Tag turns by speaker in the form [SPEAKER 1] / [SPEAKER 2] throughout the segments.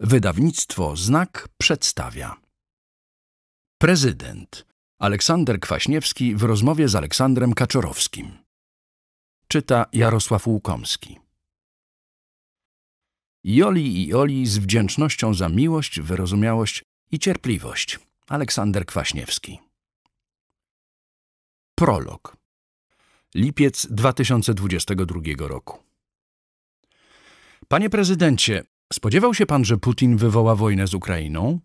[SPEAKER 1] Wydawnictwo Znak przedstawia. Prezydent Aleksander Kwaśniewski w rozmowie z Aleksandrem Kaczorowskim. Czyta Jarosław Łukomski. Joli i Oli z wdzięcznością za miłość, wyrozumiałość i cierpliwość. Aleksander Kwaśniewski. Prolog. Lipiec 2022 roku. Panie prezydencie, Spodziewał się pan, że Putin wywoła wojnę z Ukrainą?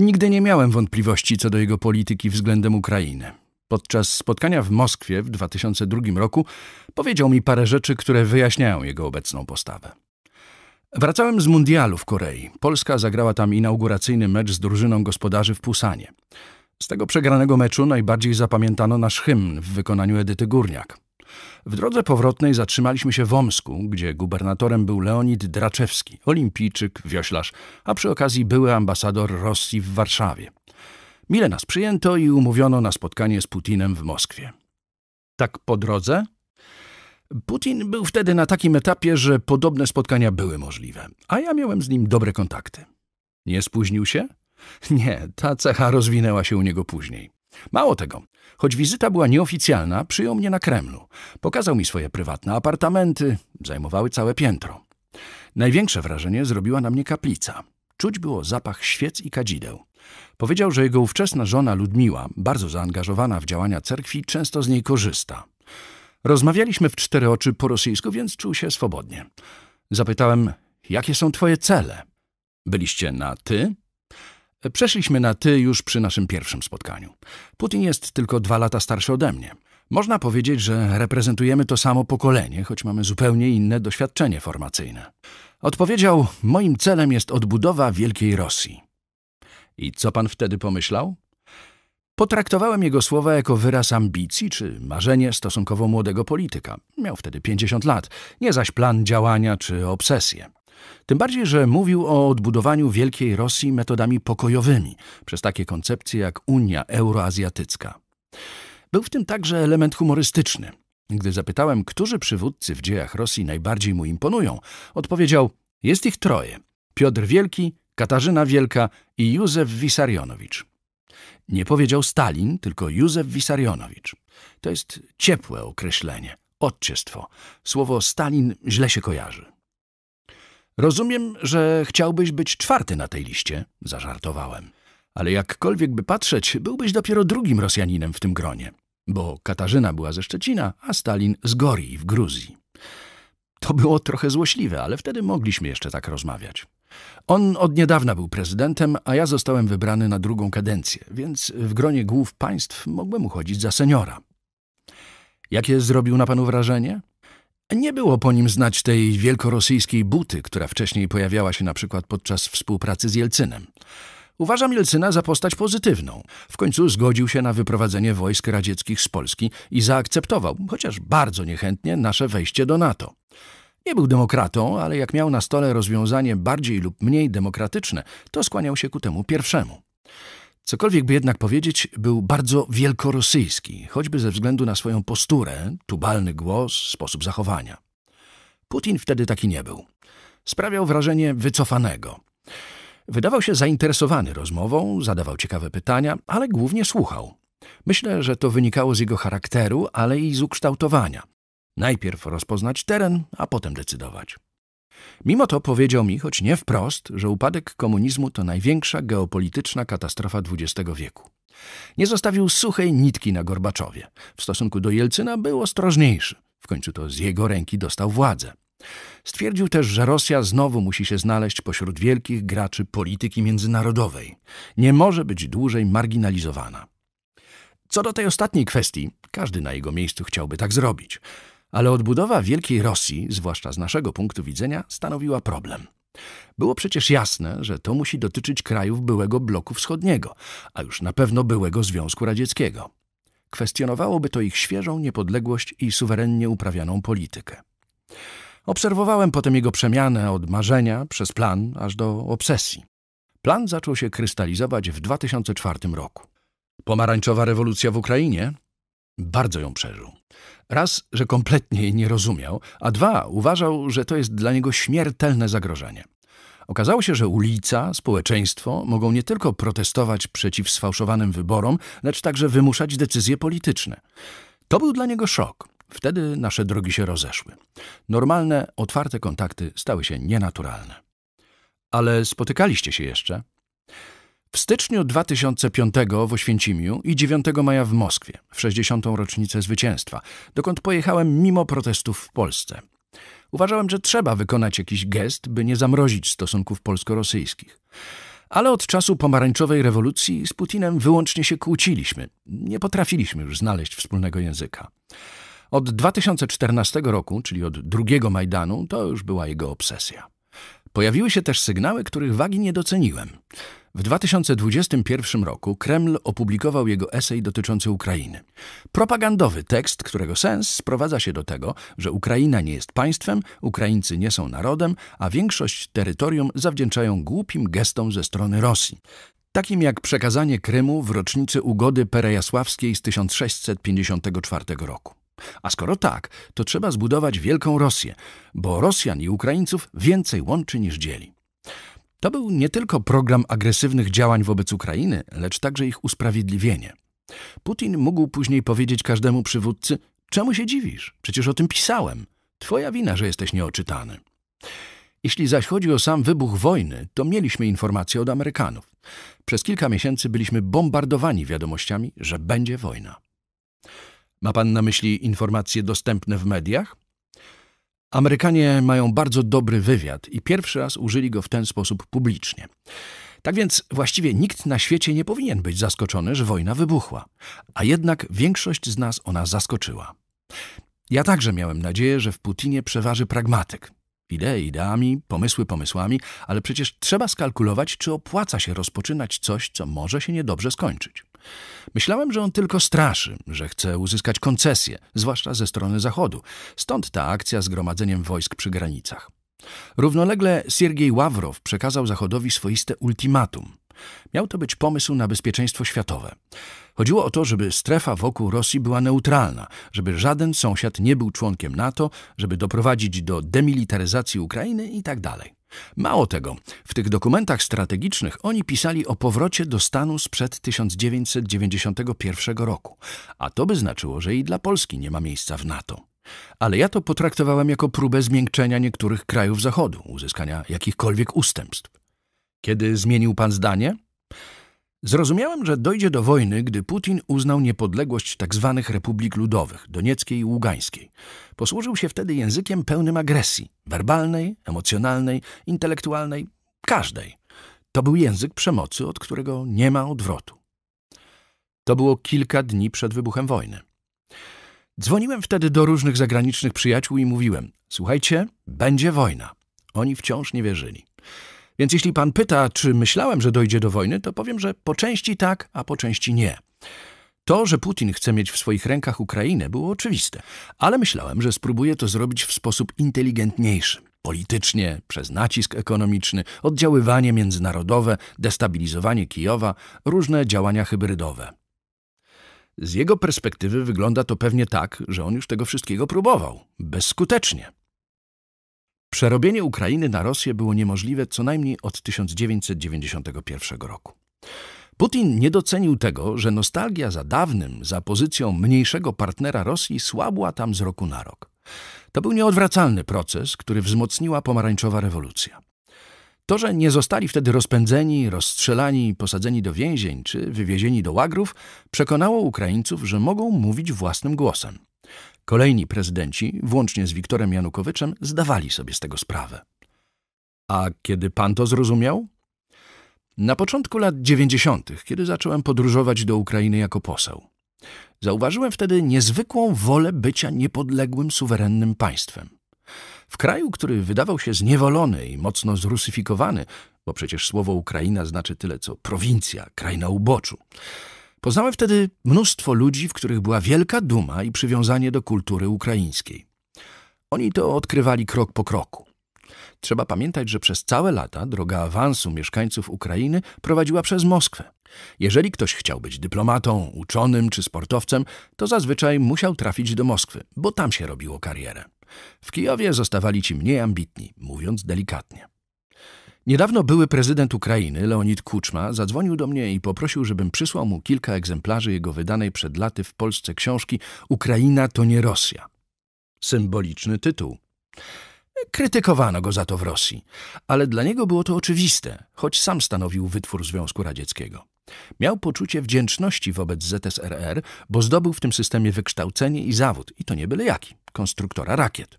[SPEAKER 1] Nigdy nie miałem wątpliwości co do jego polityki względem Ukrainy. Podczas spotkania w Moskwie w 2002 roku powiedział mi parę rzeczy, które wyjaśniają jego obecną postawę. Wracałem z mundialu w Korei. Polska zagrała tam inauguracyjny mecz z drużyną gospodarzy w Pusanie. Z tego przegranego meczu najbardziej zapamiętano nasz hymn w wykonaniu Edyty Górniak. W drodze powrotnej zatrzymaliśmy się w Omsku, gdzie gubernatorem był Leonid Draczewski, olimpijczyk, wioślarz, a przy okazji były ambasador Rosji w Warszawie. Mile nas przyjęto i umówiono na spotkanie z Putinem w Moskwie. Tak po drodze? Putin był wtedy na takim etapie, że podobne spotkania były możliwe, a ja miałem z nim dobre kontakty. Nie spóźnił się? Nie, ta cecha rozwinęła się u niego później. Mało tego, Choć wizyta była nieoficjalna, przyjął mnie na Kremlu. Pokazał mi swoje prywatne apartamenty, zajmowały całe piętro. Największe wrażenie zrobiła na mnie kaplica. Czuć było zapach świec i kadzideł. Powiedział, że jego ówczesna żona Ludmiła, bardzo zaangażowana w działania cerkwi, często z niej korzysta. Rozmawialiśmy w cztery oczy po rosyjsku, więc czuł się swobodnie. Zapytałem, jakie są twoje cele? Byliście na ty? Przeszliśmy na ty już przy naszym pierwszym spotkaniu. Putin jest tylko dwa lata starszy ode mnie. Można powiedzieć, że reprezentujemy to samo pokolenie, choć mamy zupełnie inne doświadczenie formacyjne. Odpowiedział: Moim celem jest odbudowa Wielkiej Rosji. I co pan wtedy pomyślał? Potraktowałem jego słowa jako wyraz ambicji czy marzenie stosunkowo młodego polityka. Miał wtedy 50 lat, nie zaś plan działania czy obsesję. Tym bardziej, że mówił o odbudowaniu Wielkiej Rosji metodami pokojowymi, przez takie koncepcje jak Unia Euroazjatycka. Był w tym także element humorystyczny. Gdy zapytałem, którzy przywódcy w dziejach Rosji najbardziej mu imponują, odpowiedział: Jest ich troje: Piotr Wielki, Katarzyna Wielka i Józef Wisarionowicz. Nie powiedział Stalin, tylko Józef Wisarionowicz. To jest ciepłe określenie, odciestwo. Słowo Stalin źle się kojarzy. Rozumiem, że chciałbyś być czwarty na tej liście, zażartowałem. Ale jakkolwiek by patrzeć, byłbyś dopiero drugim Rosjaninem w tym gronie, bo Katarzyna była ze Szczecina, a Stalin z Gorii w Gruzji. To było trochę złośliwe, ale wtedy mogliśmy jeszcze tak rozmawiać. On od niedawna był prezydentem, a ja zostałem wybrany na drugą kadencję, więc w gronie głów państw mogłem uchodzić za seniora. Jakie zrobił na panu wrażenie? Nie było po nim znać tej wielkorosyjskiej buty, która wcześniej pojawiała się na przykład podczas współpracy z Jelcynem. Uważam Jelcyna za postać pozytywną. W końcu zgodził się na wyprowadzenie wojsk radzieckich z Polski i zaakceptował, chociaż bardzo niechętnie, nasze wejście do NATO. Nie był demokratą, ale jak miał na stole rozwiązanie bardziej lub mniej demokratyczne, to skłaniał się ku temu pierwszemu. Cokolwiek by jednak powiedzieć, był bardzo wielkorosyjski, choćby ze względu na swoją posturę, tubalny głos, sposób zachowania. Putin wtedy taki nie był. Sprawiał wrażenie wycofanego. Wydawał się zainteresowany rozmową, zadawał ciekawe pytania, ale głównie słuchał. Myślę, że to wynikało z jego charakteru, ale i z ukształtowania. Najpierw rozpoznać teren, a potem decydować. Mimo to powiedział mi, choć nie wprost, że upadek komunizmu to największa geopolityczna katastrofa XX wieku. Nie zostawił suchej nitki na Gorbaczowie. W stosunku do Jelcyna był ostrożniejszy. W końcu to z jego ręki dostał władzę. Stwierdził też, że Rosja znowu musi się znaleźć pośród wielkich graczy polityki międzynarodowej. Nie może być dłużej marginalizowana. Co do tej ostatniej kwestii, każdy na jego miejscu chciałby tak zrobić. Ale odbudowa Wielkiej Rosji, zwłaszcza z naszego punktu widzenia, stanowiła problem. Było przecież jasne, że to musi dotyczyć krajów byłego bloku wschodniego, a już na pewno byłego Związku Radzieckiego. Kwestionowałoby to ich świeżą niepodległość i suwerennie uprawianą politykę. Obserwowałem potem jego przemianę od marzenia przez plan aż do obsesji. Plan zaczął się krystalizować w 2004 roku. Pomarańczowa rewolucja w Ukrainie bardzo ją przeżył. Raz, że kompletnie jej nie rozumiał, a dwa, uważał, że to jest dla niego śmiertelne zagrożenie. Okazało się, że ulica, społeczeństwo mogą nie tylko protestować przeciw sfałszowanym wyborom, lecz także wymuszać decyzje polityczne. To był dla niego szok. Wtedy nasze drogi się rozeszły. Normalne, otwarte kontakty stały się nienaturalne. Ale spotykaliście się jeszcze? W styczniu 2005 w Oświęcimiu i 9 maja w Moskwie, w 60. rocznicę zwycięstwa, dokąd pojechałem mimo protestów w Polsce. Uważałem, że trzeba wykonać jakiś gest, by nie zamrozić stosunków polsko-rosyjskich. Ale od czasu pomarańczowej rewolucji z Putinem wyłącznie się kłóciliśmy. Nie potrafiliśmy już znaleźć wspólnego języka. Od 2014 roku, czyli od drugiego Majdanu, to już była jego obsesja. Pojawiły się też sygnały, których wagi nie doceniłem. W 2021 roku Kreml opublikował jego esej dotyczący Ukrainy. Propagandowy tekst, którego sens sprowadza się do tego, że Ukraina nie jest państwem, Ukraińcy nie są narodem, a większość terytorium zawdzięczają głupim gestom ze strony Rosji. Takim jak przekazanie Krymu w rocznicy ugody perejasławskiej z 1654 roku. A skoro tak, to trzeba zbudować wielką Rosję, bo Rosjan i Ukraińców więcej łączy niż dzieli. To był nie tylko program agresywnych działań wobec Ukrainy, lecz także ich usprawiedliwienie. Putin mógł później powiedzieć każdemu przywódcy: Czemu się dziwisz? Przecież o tym pisałem. Twoja wina, że jesteś nieoczytany. Jeśli zaś chodzi o sam wybuch wojny, to mieliśmy informacje od Amerykanów. Przez kilka miesięcy byliśmy bombardowani wiadomościami, że będzie wojna. Ma pan na myśli informacje dostępne w mediach? Amerykanie mają bardzo dobry wywiad i pierwszy raz użyli go w ten sposób publicznie. Tak więc właściwie nikt na świecie nie powinien być zaskoczony, że wojna wybuchła, a jednak większość z nas ona zaskoczyła. Ja także miałem nadzieję, że w Putinie przeważy pragmatyk. Idee ideami, pomysły pomysłami, ale przecież trzeba skalkulować, czy opłaca się rozpoczynać coś, co może się niedobrze skończyć. Myślałem, że on tylko straszy, że chce uzyskać koncesje, zwłaszcza ze strony Zachodu. Stąd ta akcja z gromadzeniem wojsk przy granicach. Równolegle Siergiej Ławrow przekazał Zachodowi swoiste ultimatum. Miał to być pomysł na bezpieczeństwo światowe. Chodziło o to, żeby strefa wokół Rosji była neutralna, żeby żaden sąsiad nie był członkiem NATO, żeby doprowadzić do demilitaryzacji Ukrainy itd. Tak Mało tego, w tych dokumentach strategicznych oni pisali o powrocie do stanu sprzed 1991 roku, a to by znaczyło, że i dla Polski nie ma miejsca w NATO. Ale ja to potraktowałem jako próbę zmiękczenia niektórych krajów Zachodu, uzyskania jakichkolwiek ustępstw. Kiedy zmienił pan zdanie? Zrozumiałem, że dojdzie do wojny, gdy Putin uznał niepodległość tzw. Tak republik ludowych, donieckiej i ługańskiej. Posłużył się wtedy językiem pełnym agresji, werbalnej, emocjonalnej, intelektualnej, każdej. To był język przemocy, od którego nie ma odwrotu. To było kilka dni przed wybuchem wojny. Dzwoniłem wtedy do różnych zagranicznych przyjaciół i mówiłem: Słuchajcie, będzie wojna. Oni wciąż nie wierzyli. Więc jeśli pan pyta, czy myślałem, że dojdzie do wojny, to powiem, że po części tak, a po części nie. To, że Putin chce mieć w swoich rękach Ukrainę, było oczywiste, ale myślałem, że spróbuje to zrobić w sposób inteligentniejszy. Politycznie, przez nacisk ekonomiczny, oddziaływanie międzynarodowe, destabilizowanie Kijowa, różne działania hybrydowe. Z jego perspektywy wygląda to pewnie tak, że on już tego wszystkiego próbował bezskutecznie. Przerobienie Ukrainy na Rosję było niemożliwe co najmniej od 1991 roku. Putin nie docenił tego, że nostalgia za dawnym, za pozycją mniejszego partnera Rosji słabła tam z roku na rok. To był nieodwracalny proces, który wzmocniła pomarańczowa rewolucja. To, że nie zostali wtedy rozpędzeni, rozstrzelani, posadzeni do więzień czy wywiezieni do łagrów, przekonało Ukraińców, że mogą mówić własnym głosem. Kolejni prezydenci, włącznie z Wiktorem Janukowyczem, zdawali sobie z tego sprawę. A kiedy pan to zrozumiał? Na początku lat dziewięćdziesiątych, kiedy zacząłem podróżować do Ukrainy jako poseł. Zauważyłem wtedy niezwykłą wolę bycia niepodległym, suwerennym państwem. W kraju, który wydawał się zniewolony i mocno zrusyfikowany, bo przecież słowo Ukraina znaczy tyle co prowincja, kraj na uboczu, Poznałem wtedy mnóstwo ludzi, w których była wielka duma i przywiązanie do kultury ukraińskiej. Oni to odkrywali krok po kroku. Trzeba pamiętać, że przez całe lata droga awansu mieszkańców Ukrainy prowadziła przez Moskwę. Jeżeli ktoś chciał być dyplomatą, uczonym czy sportowcem, to zazwyczaj musiał trafić do Moskwy, bo tam się robiło karierę. W Kijowie zostawali ci mniej ambitni, mówiąc delikatnie. Niedawno były prezydent Ukrainy, Leonid Kuczma, zadzwonił do mnie i poprosił, żebym przysłał mu kilka egzemplarzy jego wydanej przed laty w Polsce książki Ukraina to nie Rosja. Symboliczny tytuł. Krytykowano go za to w Rosji, ale dla niego było to oczywiste, choć sam stanowił wytwór Związku Radzieckiego. Miał poczucie wdzięczności wobec ZSRR, bo zdobył w tym systemie wykształcenie i zawód, i to nie byle jaki konstruktora rakiet.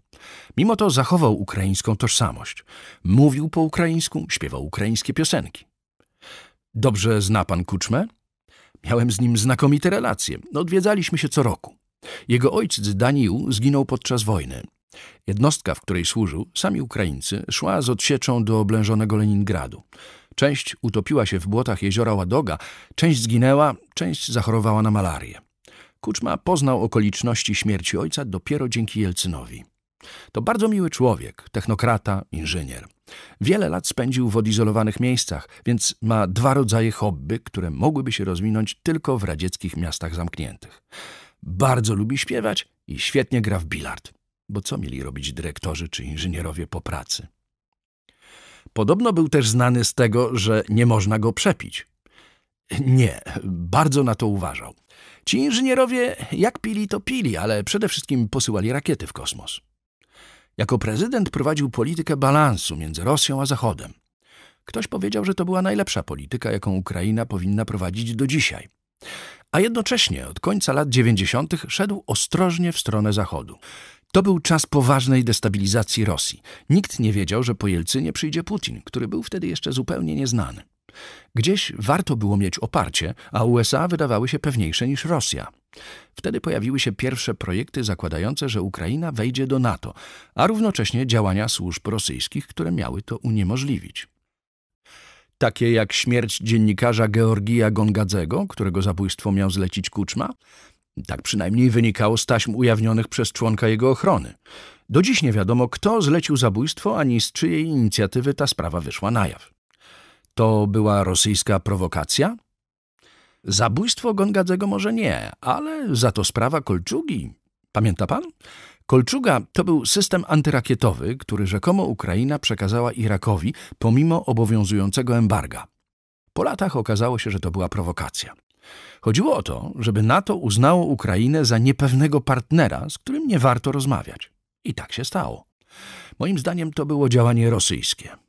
[SPEAKER 1] Mimo to zachował ukraińską tożsamość. Mówił po ukraińsku, śpiewał ukraińskie piosenki. Dobrze zna pan Kuczmę? Miałem z nim znakomite relacje. Odwiedzaliśmy się co roku. Jego ojciec Danił zginął podczas wojny. Jednostka, w której służył, sami Ukraińcy, szła z odsieczą do oblężonego Leningradu. Część utopiła się w błotach jeziora Ładoga, część zginęła, część zachorowała na malarię. Kuczma poznał okoliczności śmierci ojca dopiero dzięki Jelcynowi. To bardzo miły człowiek, technokrata, inżynier. Wiele lat spędził w odizolowanych miejscach, więc ma dwa rodzaje hobby, które mogłyby się rozwinąć tylko w radzieckich miastach zamkniętych. Bardzo lubi śpiewać i świetnie gra w bilard, bo co mieli robić dyrektorzy czy inżynierowie po pracy? Podobno był też znany z tego, że nie można go przepić. Nie, bardzo na to uważał. Ci inżynierowie jak pili, to pili, ale przede wszystkim posyłali rakiety w kosmos. Jako prezydent prowadził politykę balansu między Rosją a Zachodem. Ktoś powiedział, że to była najlepsza polityka, jaką Ukraina powinna prowadzić do dzisiaj. A jednocześnie od końca lat 90. szedł ostrożnie w stronę Zachodu. To był czas poważnej destabilizacji Rosji. Nikt nie wiedział, że po Jelcynie przyjdzie Putin, który był wtedy jeszcze zupełnie nieznany. Gdzieś warto było mieć oparcie, a USA wydawały się pewniejsze niż Rosja. Wtedy pojawiły się pierwsze projekty zakładające, że Ukraina wejdzie do NATO, a równocześnie działania służb rosyjskich, które miały to uniemożliwić. Takie jak śmierć dziennikarza Georgija Gongadzego, którego zabójstwo miał zlecić Kuczma, tak przynajmniej wynikało z taśm ujawnionych przez członka jego ochrony. Do dziś nie wiadomo, kto zlecił zabójstwo, ani z czyjej inicjatywy ta sprawa wyszła na jaw. To była rosyjska prowokacja? Zabójstwo Gongadzego może nie, ale za to sprawa Kolczugi. Pamięta pan? Kolczuga to był system antyrakietowy, który rzekomo Ukraina przekazała Irakowi pomimo obowiązującego embarga. Po latach okazało się, że to była prowokacja. Chodziło o to, żeby NATO uznało Ukrainę za niepewnego partnera, z którym nie warto rozmawiać. I tak się stało. Moim zdaniem to było działanie rosyjskie.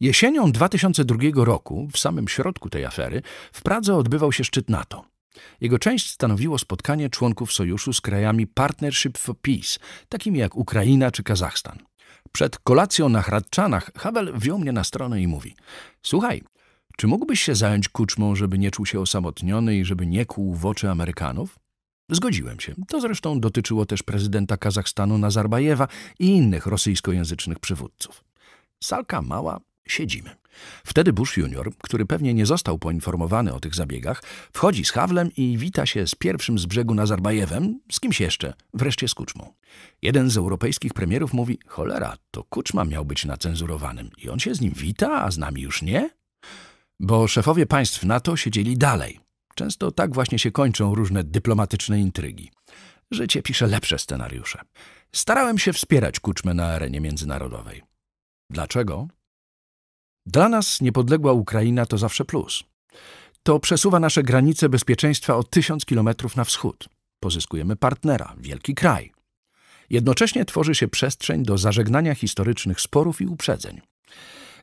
[SPEAKER 1] Jesienią 2002 roku, w samym środku tej afery, w Pradze odbywał się szczyt NATO. Jego część stanowiło spotkanie członków sojuszu z krajami Partnership for Peace, takimi jak Ukraina czy Kazachstan. Przed kolacją na Hradczanach Havel wziął mnie na stronę i mówi: Słuchaj, czy mógłbyś się zająć kuczmą, żeby nie czuł się osamotniony i żeby nie kłuł w oczy Amerykanów? Zgodziłem się. To zresztą dotyczyło też prezydenta Kazachstanu Nazarbajewa i innych rosyjskojęzycznych przywódców. Salka mała, siedzimy. Wtedy Bush Junior, który pewnie nie został poinformowany o tych zabiegach, wchodzi z Hawlem i wita się z pierwszym z brzegu Nazarbajewem, z kimś jeszcze, wreszcie z Kuczmą. Jeden z europejskich premierów mówi, cholera, to Kuczma miał być na cenzurowanym i on się z nim wita, a z nami już nie? Bo szefowie państw NATO siedzieli dalej. Często tak właśnie się kończą różne dyplomatyczne intrygi. Życie pisze lepsze scenariusze. Starałem się wspierać Kuczmę na arenie międzynarodowej. Dlaczego? Dla nas niepodległa Ukraina to zawsze plus. To przesuwa nasze granice bezpieczeństwa o tysiąc kilometrów na wschód. Pozyskujemy partnera, wielki kraj. Jednocześnie tworzy się przestrzeń do zażegnania historycznych sporów i uprzedzeń.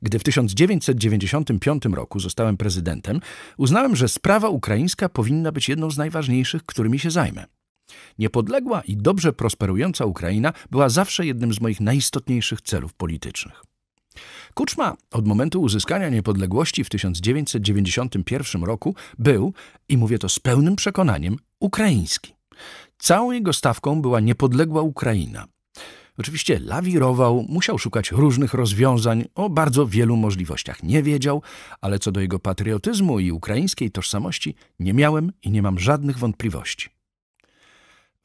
[SPEAKER 1] Gdy w 1995 roku zostałem prezydentem, uznałem, że sprawa ukraińska powinna być jedną z najważniejszych, którymi się zajmę. Niepodległa i dobrze prosperująca Ukraina była zawsze jednym z moich najistotniejszych celów politycznych. Kuczma od momentu uzyskania niepodległości w 1991 roku był, i mówię to z pełnym przekonaniem, ukraiński. Całą jego stawką była niepodległa Ukraina. Oczywiście lawirował, musiał szukać różnych rozwiązań, o bardzo wielu możliwościach nie wiedział, ale co do jego patriotyzmu i ukraińskiej tożsamości nie miałem i nie mam żadnych wątpliwości.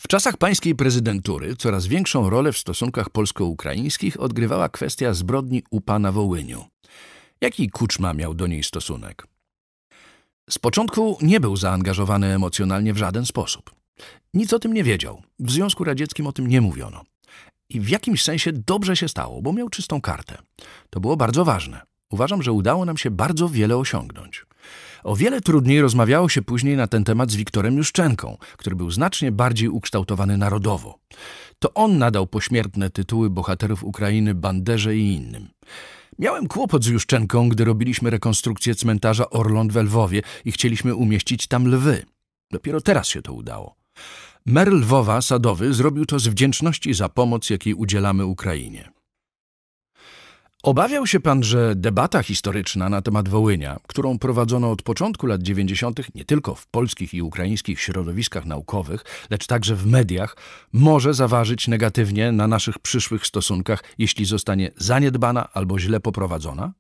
[SPEAKER 1] W czasach pańskiej prezydentury coraz większą rolę w stosunkach polsko-ukraińskich odgrywała kwestia zbrodni u pana Wołyniu. Jaki Kuczma miał do niej stosunek? Z początku nie był zaangażowany emocjonalnie w żaden sposób. Nic o tym nie wiedział. W Związku Radzieckim o tym nie mówiono. I w jakimś sensie dobrze się stało, bo miał czystą kartę. To było bardzo ważne. Uważam, że udało nam się bardzo wiele osiągnąć. O wiele trudniej rozmawiało się później na ten temat z Wiktorem Juszczenką, który był znacznie bardziej ukształtowany narodowo. To on nadał pośmiertne tytuły bohaterów Ukrainy Banderze i innym. Miałem kłopot z Juszczenką, gdy robiliśmy rekonstrukcję cmentarza Orląt we Lwowie i chcieliśmy umieścić tam lwy. Dopiero teraz się to udało. Mer Lwowa Sadowy zrobił to z wdzięczności za pomoc, jakiej udzielamy Ukrainie. Obawiał się pan, że debata historyczna na temat Wołynia, którą prowadzono od początku lat 90., nie tylko w polskich i ukraińskich środowiskach naukowych, lecz także w mediach, może zaważyć negatywnie na naszych przyszłych stosunkach, jeśli zostanie zaniedbana albo źle poprowadzona?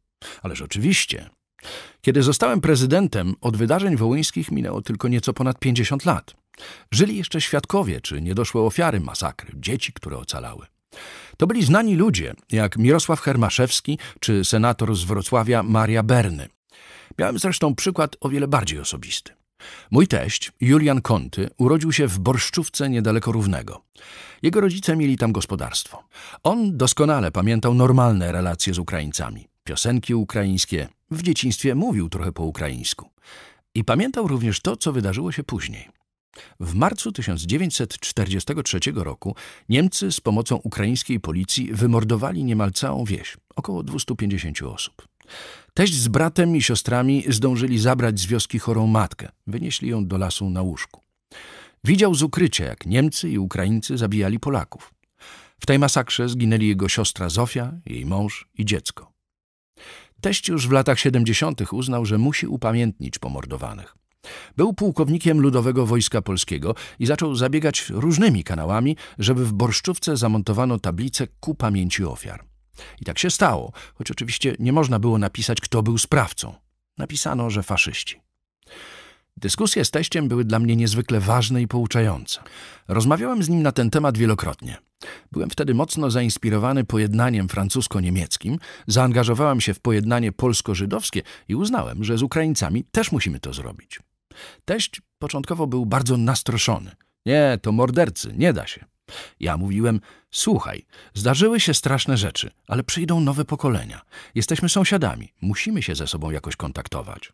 [SPEAKER 1] Ależ oczywiście. Kiedy zostałem prezydentem, od wydarzeń wołyńskich minęło tylko nieco ponad 50 lat. Żyli jeszcze świadkowie czy nie doszły ofiary masakry, dzieci, które ocalały. To byli znani ludzie, jak Mirosław Hermaszewski czy senator z Wrocławia Maria Berny. Miałem zresztą przykład o wiele bardziej osobisty. Mój teść, Julian Konty, urodził się w Borszczówce niedaleko Równego. Jego rodzice mieli tam gospodarstwo. On doskonale pamiętał normalne relacje z Ukraińcami. Piosenki ukraińskie. W dzieciństwie mówił trochę po ukraińsku. I pamiętał również to, co wydarzyło się później. W marcu 1943 roku Niemcy z pomocą ukraińskiej policji wymordowali niemal całą wieś, około 250 osób. Teść z bratem i siostrami zdążyli zabrać z wioski chorą matkę, wynieśli ją do lasu na łóżku. Widział z ukrycia, jak Niemcy i Ukraińcy zabijali Polaków. W tej masakrze zginęli jego siostra Zofia, jej mąż i dziecko. Teść już w latach 70. uznał, że musi upamiętnić pomordowanych. Był pułkownikiem Ludowego Wojska Polskiego i zaczął zabiegać różnymi kanałami, żeby w Borszczówce zamontowano tablicę ku pamięci ofiar. I tak się stało, choć oczywiście nie można było napisać, kto był sprawcą. Napisano, że faszyści. Dyskusje z teściem były dla mnie niezwykle ważne i pouczające. Rozmawiałem z nim na ten temat wielokrotnie. Byłem wtedy mocno zainspirowany pojednaniem francusko-niemieckim, zaangażowałem się w pojednanie polsko-żydowskie i uznałem, że z Ukraińcami też musimy to zrobić. Teść początkowo był bardzo nastroszony. Nie, to mordercy, nie da się. Ja mówiłem, słuchaj, zdarzyły się straszne rzeczy, ale przyjdą nowe pokolenia. Jesteśmy sąsiadami, musimy się ze sobą jakoś kontaktować.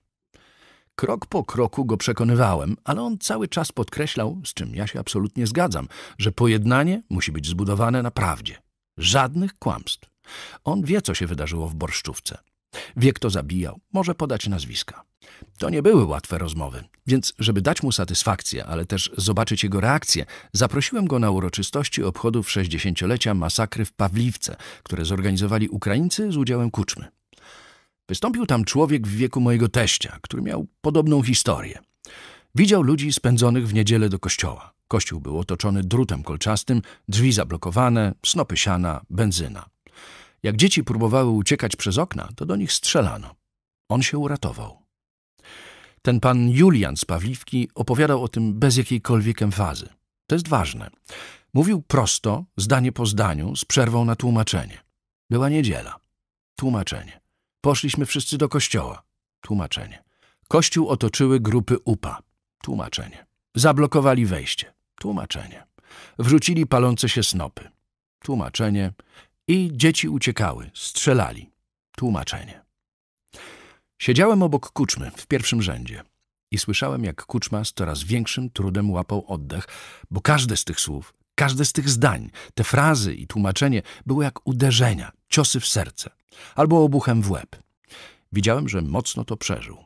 [SPEAKER 1] Krok po kroku go przekonywałem, ale on cały czas podkreślał, z czym ja się absolutnie zgadzam, że pojednanie musi być zbudowane na prawdzie. Żadnych kłamstw. On wie, co się wydarzyło w Borszczówce. Wie, kto zabijał, może podać nazwiska. To nie były łatwe rozmowy, więc żeby dać mu satysfakcję, ale też zobaczyć jego reakcję, zaprosiłem go na uroczystości obchodów 60-lecia masakry w Pawliwce, które zorganizowali Ukraińcy z udziałem Kuczmy. Wystąpił tam człowiek w wieku mojego teścia, który miał podobną historię. Widział ludzi spędzonych w niedzielę do kościoła. Kościół był otoczony drutem kolczastym, drzwi zablokowane, snopy siana, benzyna. Jak dzieci próbowały uciekać przez okna, to do nich strzelano. On się uratował. Ten pan Julian z Pawliwki opowiadał o tym bez jakiejkolwiek emfazy. To jest ważne. Mówił prosto, zdanie po zdaniu, z przerwą na tłumaczenie. Była niedziela. Tłumaczenie. Poszliśmy wszyscy do kościoła. Tłumaczenie. Kościół otoczyły grupy UPA. Tłumaczenie. Zablokowali wejście. Tłumaczenie. Wrzucili palące się snopy. Tłumaczenie. I dzieci uciekały, strzelali. Tłumaczenie. Siedziałem obok kuczmy, w pierwszym rzędzie. I słyszałem, jak kuczma z coraz większym trudem łapał oddech, bo każde z tych słów, każde z tych zdań, te frazy i tłumaczenie były jak uderzenia, ciosy w serce albo obuchem w łeb. Widziałem, że mocno to przeżył.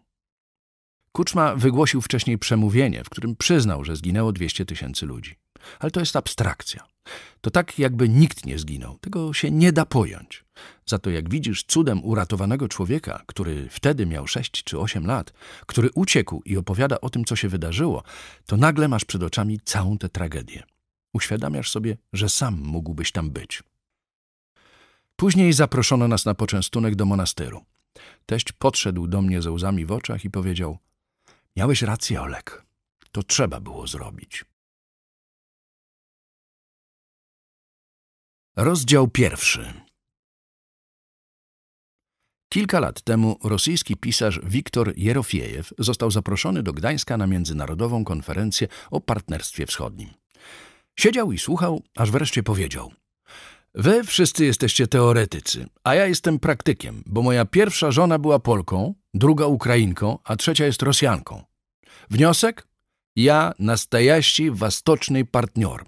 [SPEAKER 1] Kuczma wygłosił wcześniej przemówienie, w którym przyznał, że zginęło 200 tysięcy ludzi. Ale to jest abstrakcja. To tak, jakby nikt nie zginął. Tego się nie da pojąć. Za to jak widzisz cudem uratowanego człowieka, który wtedy miał sześć czy osiem lat, który uciekł i opowiada o tym, co się wydarzyło, to nagle masz przed oczami całą tę tragedię. Uświadamiasz sobie, że sam mógłbyś tam być. Później zaproszono nas na poczęstunek do monasteru. Teść podszedł do mnie ze łzami w oczach i powiedział: Miałeś rację, Olek. To trzeba było zrobić. Rozdział pierwszy. Kilka lat temu rosyjski pisarz Wiktor Jerofiejew został zaproszony do Gdańska na międzynarodową konferencję o partnerstwie wschodnim. Siedział i słuchał, aż wreszcie powiedział: Wy wszyscy jesteście teoretycy, a ja jestem praktykiem, bo moja pierwsza żona była Polką, druga Ukrainką, a trzecia jest Rosjanką. Wniosek? Ja nastajaści wastoczny partner.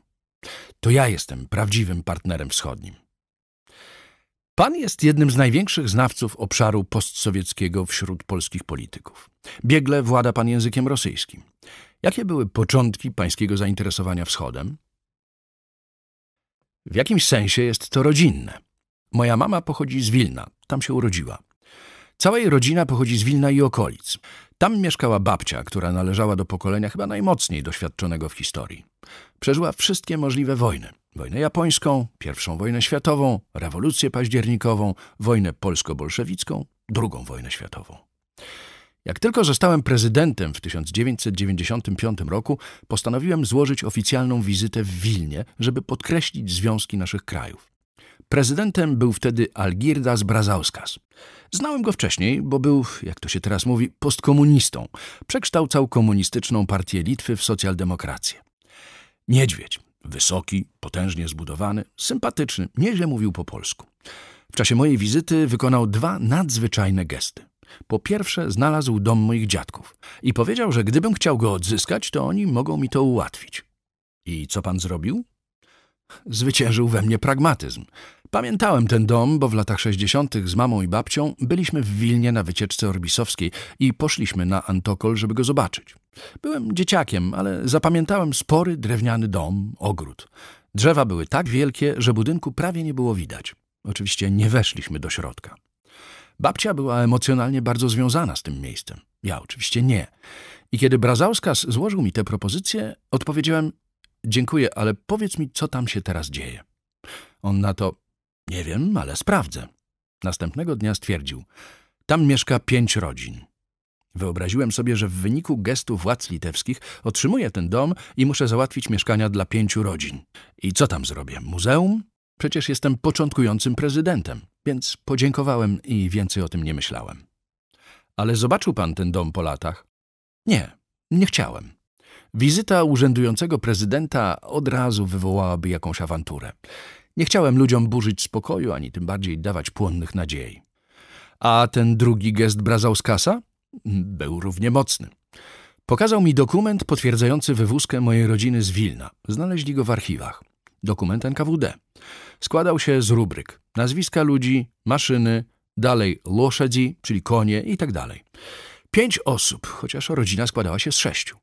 [SPEAKER 1] To ja jestem prawdziwym partnerem wschodnim. Pan jest jednym z największych znawców obszaru postsowieckiego wśród polskich polityków. Biegle włada pan językiem rosyjskim. Jakie były początki pańskiego zainteresowania wschodem? W jakimś sensie jest to rodzinne. Moja mama pochodzi z Wilna, tam się urodziła. Cała jej rodzina pochodzi z Wilna i okolic. Tam mieszkała babcia, która należała do pokolenia chyba najmocniej doświadczonego w historii. Przeżyła wszystkie możliwe wojny. Wojnę japońską, pierwszą wojnę światową, rewolucję październikową, wojnę polsko-bolszewicką, drugą wojnę światową. Jak tylko zostałem prezydentem w 1995 roku, postanowiłem złożyć oficjalną wizytę w Wilnie, żeby podkreślić związki naszych krajów. Prezydentem był wtedy Algirdas Brazauskas. Znałem go wcześniej, bo był, jak to się teraz mówi, postkomunistą. Przekształcał komunistyczną partię Litwy w socjaldemokrację. Niedźwiedź, wysoki, potężnie zbudowany, sympatyczny, nieźle mówił po polsku. W czasie mojej wizyty wykonał dwa nadzwyczajne gesty. Po pierwsze, znalazł dom moich dziadków i powiedział, że gdybym chciał go odzyskać, to oni mogą mi to ułatwić. I co pan zrobił? Zwyciężył we mnie pragmatyzm. Pamiętałem ten dom, bo w latach 60. z mamą i babcią byliśmy w Wilnie na wycieczce orbisowskiej i poszliśmy na Antokol, żeby go zobaczyć. Byłem dzieciakiem, ale zapamiętałem spory drewniany dom, ogród. Drzewa były tak wielkie, że budynku prawie nie było widać. Oczywiście nie weszliśmy do środka. Babcia była emocjonalnie bardzo związana z tym miejscem. Ja oczywiście nie. I kiedy Brazauskas złożył mi tę propozycję, odpowiedziałem, Dziękuję, ale powiedz mi, co tam się teraz dzieje. On na to, nie wiem, ale sprawdzę. Następnego dnia stwierdził, tam mieszka pięć rodzin. Wyobraziłem sobie, że w wyniku gestu władz litewskich otrzymuję ten dom i muszę załatwić mieszkania dla pięciu rodzin. I co tam zrobię? Muzeum? Przecież jestem początkującym prezydentem, więc podziękowałem i więcej o tym nie myślałem. Ale zobaczył pan ten dom po latach? Nie, nie chciałem. Wizyta urzędującego prezydenta od razu wywołałaby jakąś awanturę. Nie chciałem ludziom burzyć spokoju, ani tym bardziej dawać płonnych nadziei. A ten drugi gest Brazauskasa? Był równie mocny. Pokazał mi dokument potwierdzający wywózkę mojej rodziny z Wilna. Znaleźli go w archiwach. Dokument NKWD. Składał się z rubryk. Nazwiska ludzi, maszyny, dalej loszedzi, czyli konie i tak dalej. Pięć osób, chociaż rodzina składała się z sześciu.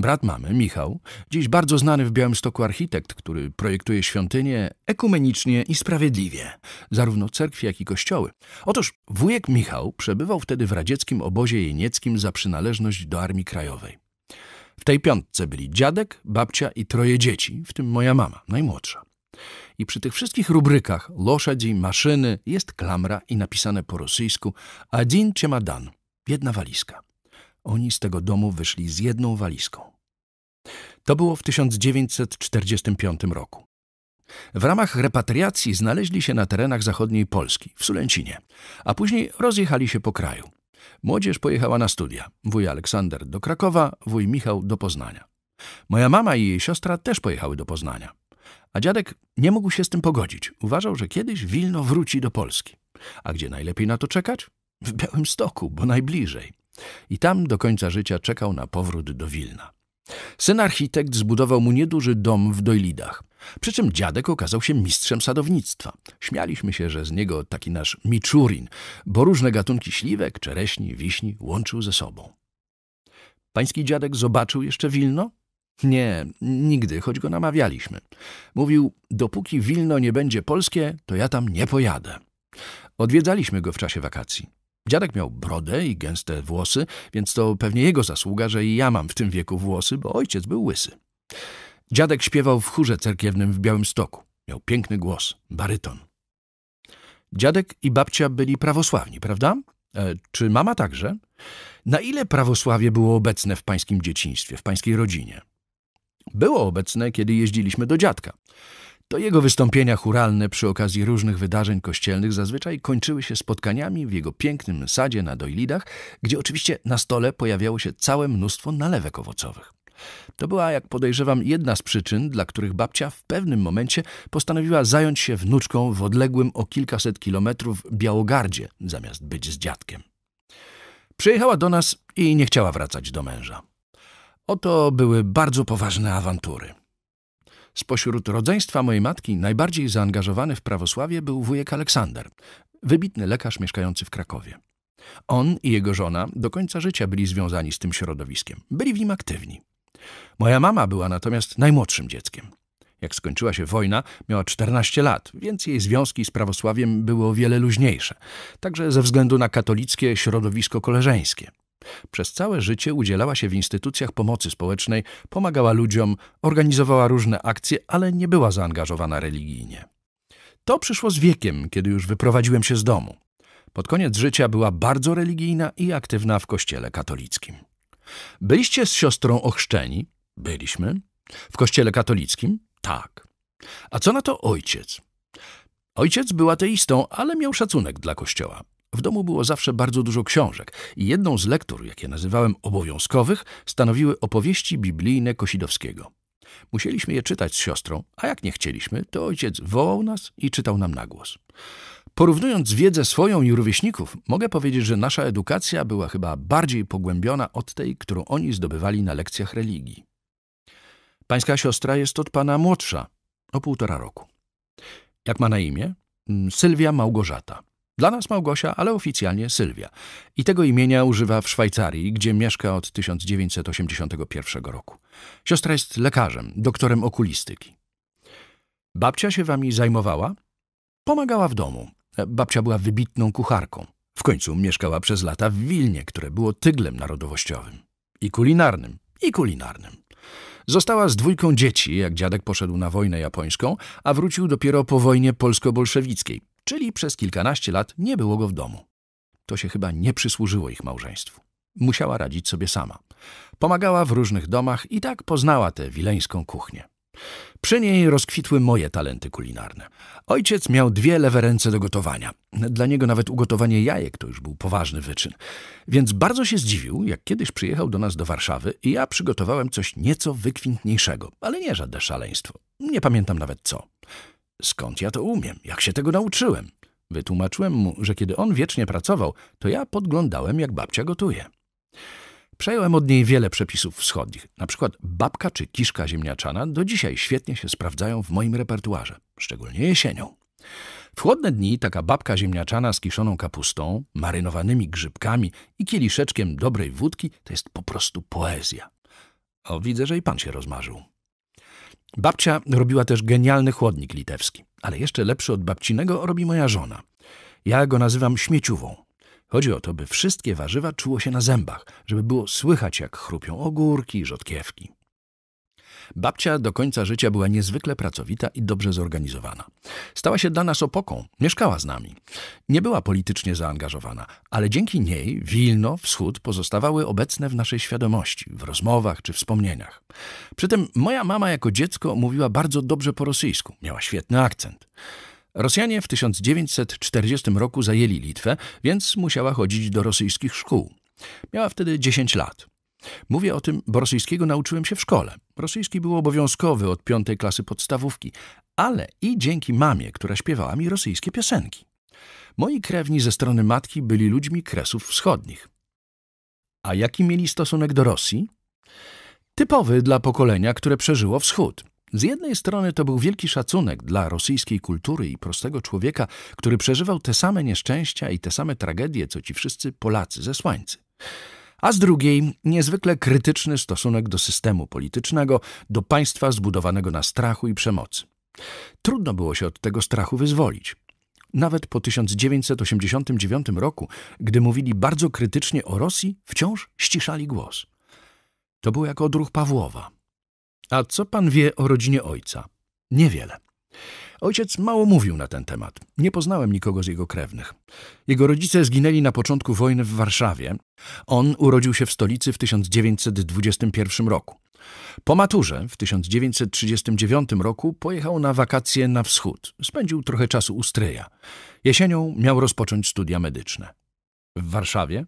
[SPEAKER 1] Brat mamy, Michał, dziś bardzo znany w Białymstoku architekt, który projektuje świątynie ekumenicznie i sprawiedliwie, zarówno cerkwi, jak i kościoły. Otóż wujek Michał przebywał wtedy w radzieckim obozie jenieckim za przynależność do Armii Krajowej. W tej piątce byli dziadek, babcia i troje dzieci, w tym moja mama, najmłodsza. I przy tych wszystkich rubrykach loszadzi, maszyny jest klamra i napisane po rosyjsku Adin Ciemadan, jedna walizka oni z tego domu wyszli z jedną walizką. To było w 1945 roku. W ramach repatriacji znaleźli się na terenach zachodniej Polski, w Sulęcinie, a później rozjechali się po kraju. Młodzież pojechała na studia. Wuj Aleksander do Krakowa, wuj Michał do Poznania. Moja mama i jej siostra też pojechały do Poznania. A dziadek nie mógł się z tym pogodzić. Uważał, że kiedyś Wilno wróci do Polski. A gdzie najlepiej na to czekać? W Białym Stoku, bo najbliżej. I tam do końca życia czekał na powrót do Wilna. Syn architekt zbudował mu nieduży dom w Dojlidach. Przy czym dziadek okazał się mistrzem sadownictwa. Śmialiśmy się, że z niego taki nasz miczurin, bo różne gatunki śliwek, czereśni, wiśni łączył ze sobą. Pański dziadek zobaczył jeszcze Wilno? Nie, nigdy, choć go namawialiśmy. Mówił, dopóki Wilno nie będzie polskie, to ja tam nie pojadę. Odwiedzaliśmy go w czasie wakacji. Dziadek miał brodę i gęste włosy, więc to pewnie jego zasługa, że i ja mam w tym wieku włosy, bo ojciec był łysy. Dziadek śpiewał w chórze cerkiewnym w Białymstoku. Miał piękny głos, baryton. Dziadek i babcia byli prawosławni, prawda? E, czy mama także? Na ile prawosławie było obecne w pańskim dzieciństwie, w pańskiej rodzinie? Było obecne, kiedy jeździliśmy do dziadka. To jego wystąpienia churalne przy okazji różnych wydarzeń kościelnych zazwyczaj kończyły się spotkaniami w jego pięknym sadzie na Doilidach, gdzie oczywiście na stole pojawiało się całe mnóstwo nalewek owocowych. To była, jak podejrzewam, jedna z przyczyn, dla których babcia w pewnym momencie postanowiła zająć się wnuczką w odległym o kilkaset kilometrów Białogardzie, zamiast być z dziadkiem. Przyjechała do nas i nie chciała wracać do męża. Oto były bardzo poważne awantury. Spośród rodzeństwa mojej matki najbardziej zaangażowany w prawosławie był wujek Aleksander, wybitny lekarz mieszkający w Krakowie. On i jego żona do końca życia byli związani z tym środowiskiem. Byli w nim aktywni. Moja mama była natomiast najmłodszym dzieckiem. Jak skończyła się wojna, miała 14 lat, więc jej związki z prawosławiem były o wiele luźniejsze, także ze względu na katolickie środowisko koleżeńskie. Przez całe życie udzielała się w instytucjach pomocy społecznej, pomagała ludziom, organizowała różne akcje, ale nie była zaangażowana religijnie. To przyszło z wiekiem, kiedy już wyprowadziłem się z domu. Pod koniec życia była bardzo religijna i aktywna w kościele katolickim. Byliście z siostrą ochrzczeni? Byliśmy. W kościele katolickim? Tak. A co na to ojciec? Ojciec był ateistą, ale miał szacunek dla kościoła. W domu było zawsze bardzo dużo książek i jedną z lektur, jakie nazywałem obowiązkowych, stanowiły opowieści biblijne Kosidowskiego. Musieliśmy je czytać z siostrą, a jak nie chcieliśmy, to ojciec wołał nas i czytał nam na głos. Porównując wiedzę swoją i rówieśników, mogę powiedzieć, że nasza edukacja była chyba bardziej pogłębiona od tej, którą oni zdobywali na lekcjach religii. Pańska siostra jest od pana młodsza, o półtora roku. Jak ma na imię? Mm, Sylwia Małgorzata. Dla nas Małgosia, ale oficjalnie Sylwia. I tego imienia używa w Szwajcarii, gdzie mieszka od 1981 roku. Siostra jest lekarzem, doktorem okulistyki. Babcia się wami zajmowała? Pomagała w domu. Babcia była wybitną kucharką. W końcu mieszkała przez lata w Wilnie, które było tyglem narodowościowym. I kulinarnym, i kulinarnym. Została z dwójką dzieci, jak dziadek poszedł na wojnę japońską, a wrócił dopiero po wojnie polsko-bolszewickiej czyli przez kilkanaście lat nie było go w domu. To się chyba nie przysłużyło ich małżeństwu. Musiała radzić sobie sama. Pomagała w różnych domach i tak poznała tę wileńską kuchnię. Przy niej rozkwitły moje talenty kulinarne. Ojciec miał dwie lewe ręce do gotowania. Dla niego nawet ugotowanie jajek to już był poważny wyczyn. Więc bardzo się zdziwił, jak kiedyś przyjechał do nas do Warszawy i ja przygotowałem coś nieco wykwintniejszego, ale nie żadne szaleństwo. Nie pamiętam nawet co skąd ja to umiem, jak się tego nauczyłem. Wytłumaczyłem mu, że kiedy on wiecznie pracował, to ja podglądałem, jak babcia gotuje. Przejąłem od niej wiele przepisów wschodnich. Na przykład babka czy kiszka ziemniaczana do dzisiaj świetnie się sprawdzają w moim repertuarze, szczególnie jesienią. W chłodne dni taka babka ziemniaczana z kiszoną kapustą, marynowanymi grzybkami i kieliszeczkiem dobrej wódki to jest po prostu poezja. O, widzę, że i pan się rozmarzył. Babcia robiła też genialny chłodnik litewski, ale jeszcze lepszy od babcinego robi moja żona. Ja go nazywam śmieciową. Chodzi o to, by wszystkie warzywa czuło się na zębach, żeby było słychać, jak chrupią ogórki i rzodkiewki. Babcia do końca życia była niezwykle pracowita i dobrze zorganizowana. Stała się dla nas opoką, mieszkała z nami. Nie była politycznie zaangażowana, ale dzięki niej Wilno, Wschód pozostawały obecne w naszej świadomości, w rozmowach czy wspomnieniach. Przytem moja mama jako dziecko mówiła bardzo dobrze po rosyjsku, miała świetny akcent. Rosjanie w 1940 roku zajęli Litwę, więc musiała chodzić do rosyjskich szkół. Miała wtedy 10 lat. Mówię o tym, bo rosyjskiego nauczyłem się w szkole. Rosyjski był obowiązkowy od piątej klasy podstawówki, ale i dzięki mamie, która śpiewała mi rosyjskie piosenki. Moi krewni ze strony matki byli ludźmi Kresów Wschodnich. A jaki mieli stosunek do Rosji? Typowy dla pokolenia, które przeżyło wschód. Z jednej strony to był wielki szacunek dla rosyjskiej kultury i prostego człowieka, który przeżywał te same nieszczęścia i te same tragedie, co ci wszyscy Polacy zesłańcy a z drugiej niezwykle krytyczny stosunek do systemu politycznego, do państwa zbudowanego na strachu i przemocy. Trudno było się od tego strachu wyzwolić. Nawet po 1989 roku, gdy mówili bardzo krytycznie o Rosji, wciąż ściszali głos. To był jak odruch Pawłowa. A co pan wie o rodzinie ojca? Niewiele. Ojciec mało mówił na ten temat. Nie poznałem nikogo z jego krewnych. Jego rodzice zginęli na początku wojny w Warszawie. On urodził się w stolicy w 1921 roku. Po maturze w 1939 roku pojechał na wakacje na wschód. Spędził trochę czasu u stryja. Jesienią miał rozpocząć studia medyczne. W Warszawie?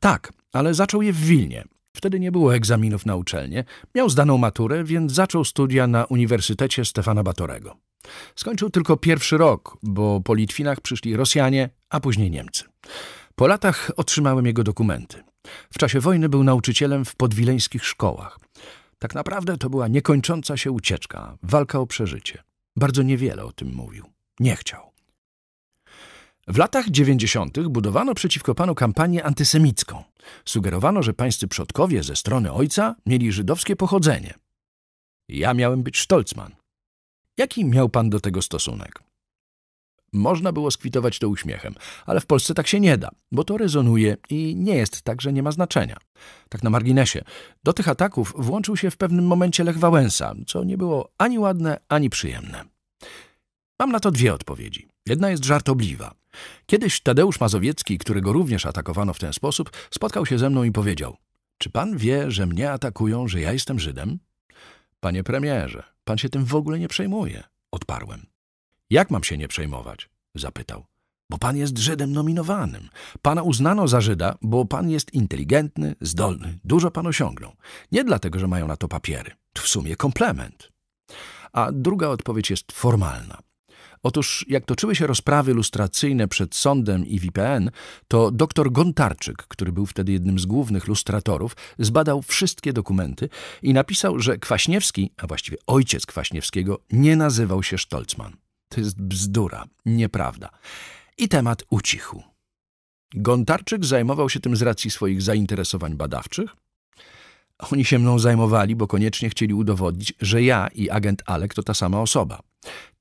[SPEAKER 1] Tak, ale zaczął je w Wilnie. Wtedy nie było egzaminów na uczelnię. Miał zdaną maturę, więc zaczął studia na Uniwersytecie Stefana Batorego. Skończył tylko pierwszy rok, bo po Litwinach przyszli Rosjanie, a później Niemcy. Po latach otrzymałem jego dokumenty. W czasie wojny był nauczycielem w podwileńskich szkołach. Tak naprawdę to była niekończąca się ucieczka, walka o przeżycie. Bardzo niewiele o tym mówił. Nie chciał. W latach 90. budowano przeciwko panu kampanię antysemicką. Sugerowano, że pańscy przodkowie ze strony ojca mieli żydowskie pochodzenie. Ja miałem być Stolzman. Jaki miał pan do tego stosunek? Można było skwitować to uśmiechem, ale w Polsce tak się nie da, bo to rezonuje i nie jest tak, że nie ma znaczenia. Tak na marginesie. Do tych ataków włączył się w pewnym momencie Lech Wałęsa, co nie było ani ładne, ani przyjemne. Mam na to dwie odpowiedzi. Jedna jest żartobliwa. Kiedyś Tadeusz Mazowiecki, którego również atakowano w ten sposób, spotkał się ze mną i powiedział: Czy pan wie, że mnie atakują, że ja jestem Żydem? Panie premierze, Pan się tym w ogóle nie przejmuje, odparłem. Jak mam się nie przejmować? zapytał. Bo pan jest Żydem nominowanym. Pana uznano za Żyda, bo pan jest inteligentny, zdolny, dużo pan osiągnął. Nie dlatego, że mają na to papiery. To w sumie komplement. A druga odpowiedź jest formalna. Otóż jak toczyły się rozprawy lustracyjne przed sądem i WPN, to dr Gontarczyk, który był wtedy jednym z głównych lustratorów, zbadał wszystkie dokumenty i napisał, że Kwaśniewski, a właściwie ojciec Kwaśniewskiego, nie nazywał się Stolzman. To jest bzdura, nieprawda. I temat ucichł. Gontarczyk zajmował się tym z racji swoich zainteresowań badawczych, oni się mną zajmowali, bo koniecznie chcieli udowodnić, że ja i agent Alek to ta sama osoba.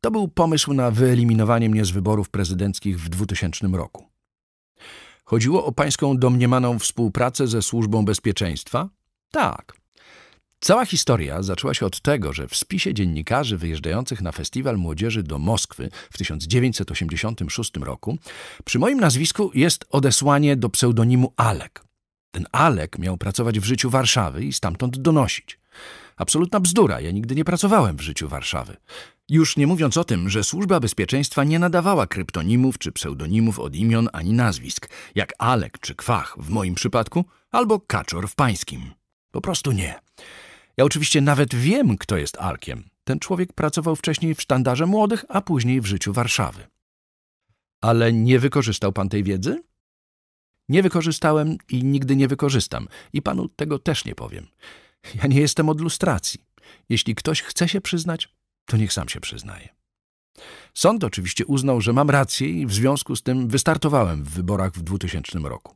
[SPEAKER 1] To był pomysł na wyeliminowanie mnie z wyborów prezydenckich w 2000 roku. Chodziło o pańską domniemaną współpracę ze Służbą Bezpieczeństwa? Tak. Cała historia zaczęła się od tego, że w spisie dziennikarzy wyjeżdżających na Festiwal Młodzieży do Moskwy w 1986 roku przy moim nazwisku jest odesłanie do pseudonimu Alek. Ten Alek miał pracować w życiu Warszawy i stamtąd donosić. Absolutna bzdura, ja nigdy nie pracowałem w życiu Warszawy. Już nie mówiąc o tym, że Służba Bezpieczeństwa nie nadawała kryptonimów czy pseudonimów od imion ani nazwisk, jak Alek czy Kwach w moim przypadku, albo Kaczor w pańskim. Po prostu nie. Ja oczywiście nawet wiem, kto jest Alkiem. Ten człowiek pracował wcześniej w sztandarze młodych, a później w życiu Warszawy. Ale nie wykorzystał pan tej wiedzy? Nie wykorzystałem i nigdy nie wykorzystam. I panu tego też nie powiem. Ja nie jestem od lustracji. Jeśli ktoś chce się przyznać, to niech sam się przyznaje. Sąd oczywiście uznał, że mam rację i w związku z tym wystartowałem w wyborach w 2000 roku.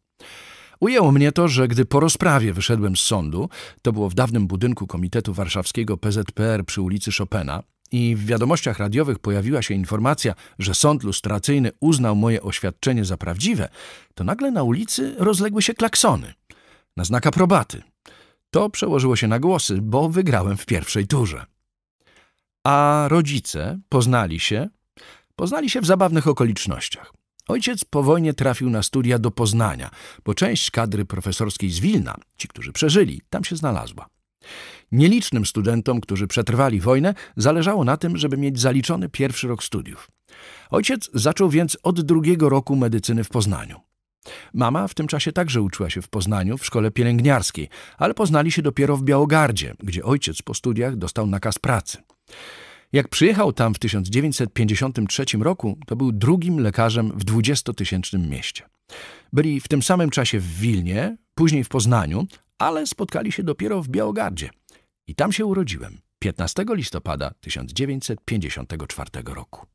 [SPEAKER 1] Ujęło mnie to, że gdy po rozprawie wyszedłem z sądu, to było w dawnym budynku Komitetu Warszawskiego PZPR przy ulicy Chopina, i w wiadomościach radiowych pojawiła się informacja, że sąd lustracyjny uznał moje oświadczenie za prawdziwe, to nagle na ulicy rozległy się klaksony na znak aprobaty. To przełożyło się na głosy, bo wygrałem w pierwszej turze. A rodzice poznali się, poznali się w zabawnych okolicznościach. Ojciec po wojnie trafił na studia do Poznania, bo część kadry profesorskiej z Wilna, ci, którzy przeżyli, tam się znalazła. Nielicznym studentom, którzy przetrwali wojnę, zależało na tym, żeby mieć zaliczony pierwszy rok studiów. Ojciec zaczął więc od drugiego roku medycyny w Poznaniu. Mama w tym czasie także uczyła się w Poznaniu w szkole pielęgniarskiej, ale poznali się dopiero w Białogardzie, gdzie ojciec po studiach dostał nakaz pracy. Jak przyjechał tam w 1953 roku, to był drugim lekarzem w dwudziestotysięcznym mieście. Byli w tym samym czasie w Wilnie, później w Poznaniu, ale spotkali się dopiero w Białogardzie. I tam się urodziłem, 15 listopada 1954 roku.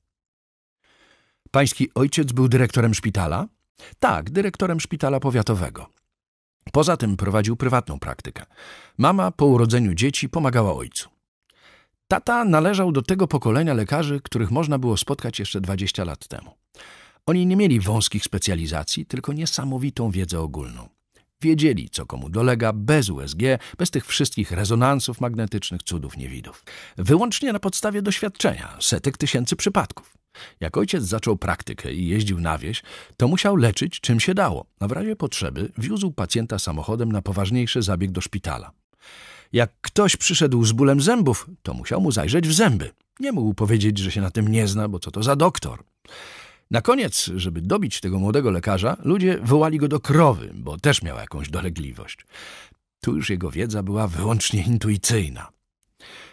[SPEAKER 1] Pański ojciec był dyrektorem szpitala? Tak, dyrektorem szpitala powiatowego. Poza tym prowadził prywatną praktykę. Mama po urodzeniu dzieci pomagała ojcu. Tata należał do tego pokolenia lekarzy, których można było spotkać jeszcze 20 lat temu. Oni nie mieli wąskich specjalizacji, tylko niesamowitą wiedzę ogólną. Wiedzieli, co komu dolega, bez USG, bez tych wszystkich rezonansów magnetycznych, cudów niewidów. Wyłącznie na podstawie doświadczenia, setek tysięcy przypadków. Jak ojciec zaczął praktykę i jeździł na wieś, to musiał leczyć czym się dało, a w razie potrzeby wiózł pacjenta samochodem na poważniejszy zabieg do szpitala. Jak ktoś przyszedł z bólem zębów, to musiał mu zajrzeć w zęby. Nie mógł powiedzieć, że się na tym nie zna, bo co to za doktor. Na koniec, żeby dobić tego młodego lekarza, ludzie wołali go do krowy, bo też miał jakąś dolegliwość. Tu już jego wiedza była wyłącznie intuicyjna.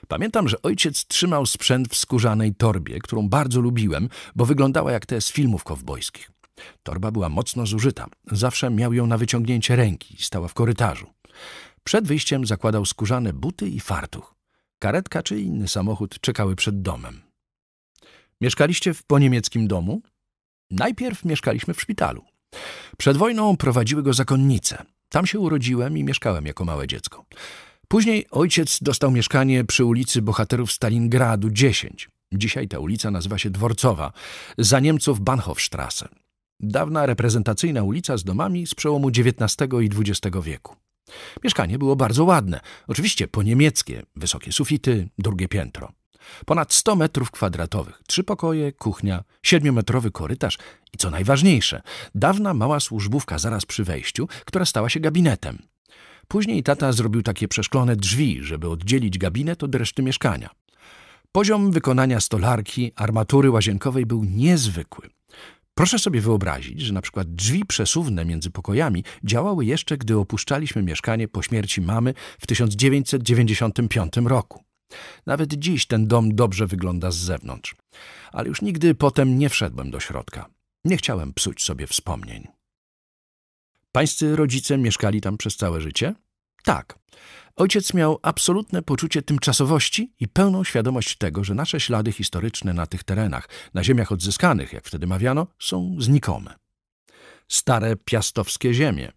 [SPEAKER 1] Pamiętam, że ojciec trzymał sprzęt w skórzanej torbie, którą bardzo lubiłem, bo wyglądała jak te z filmów kowbojskich. Torba była mocno zużyta. Zawsze miał ją na wyciągnięcie ręki i stała w korytarzu. Przed wyjściem zakładał skórzane buty i fartuch. Karetka czy inny samochód czekały przed domem. Mieszkaliście w poniemieckim domu? Najpierw mieszkaliśmy w szpitalu. Przed wojną prowadziły go zakonnice. Tam się urodziłem i mieszkałem jako małe dziecko. Później ojciec dostał mieszkanie przy ulicy Bohaterów Stalingradu 10. Dzisiaj ta ulica nazywa się Dworcowa, za Niemców Bahnhofstrasse. Dawna reprezentacyjna ulica z domami z przełomu XIX i XX wieku. Mieszkanie było bardzo ładne, oczywiście po niemieckie, wysokie sufity, drugie piętro. Ponad 100 metrów kwadratowych, trzy pokoje, kuchnia, siedmiometrowy korytarz i co najważniejsze, dawna mała służbówka zaraz przy wejściu, która stała się gabinetem. Później tata zrobił takie przeszklone drzwi, żeby oddzielić gabinet od reszty mieszkania. Poziom wykonania stolarki, armatury łazienkowej był niezwykły. Proszę sobie wyobrazić, że na przykład drzwi przesuwne między pokojami działały jeszcze, gdy opuszczaliśmy mieszkanie po śmierci mamy w 1995 roku. Nawet dziś ten dom dobrze wygląda z zewnątrz. Ale już nigdy potem nie wszedłem do środka. Nie chciałem psuć sobie wspomnień. Pańscy rodzice mieszkali tam przez całe życie? Tak. Ojciec miał absolutne poczucie tymczasowości i pełną świadomość tego, że nasze ślady historyczne na tych terenach, na ziemiach odzyskanych, jak wtedy mawiano, są znikome. Stare piastowskie ziemie,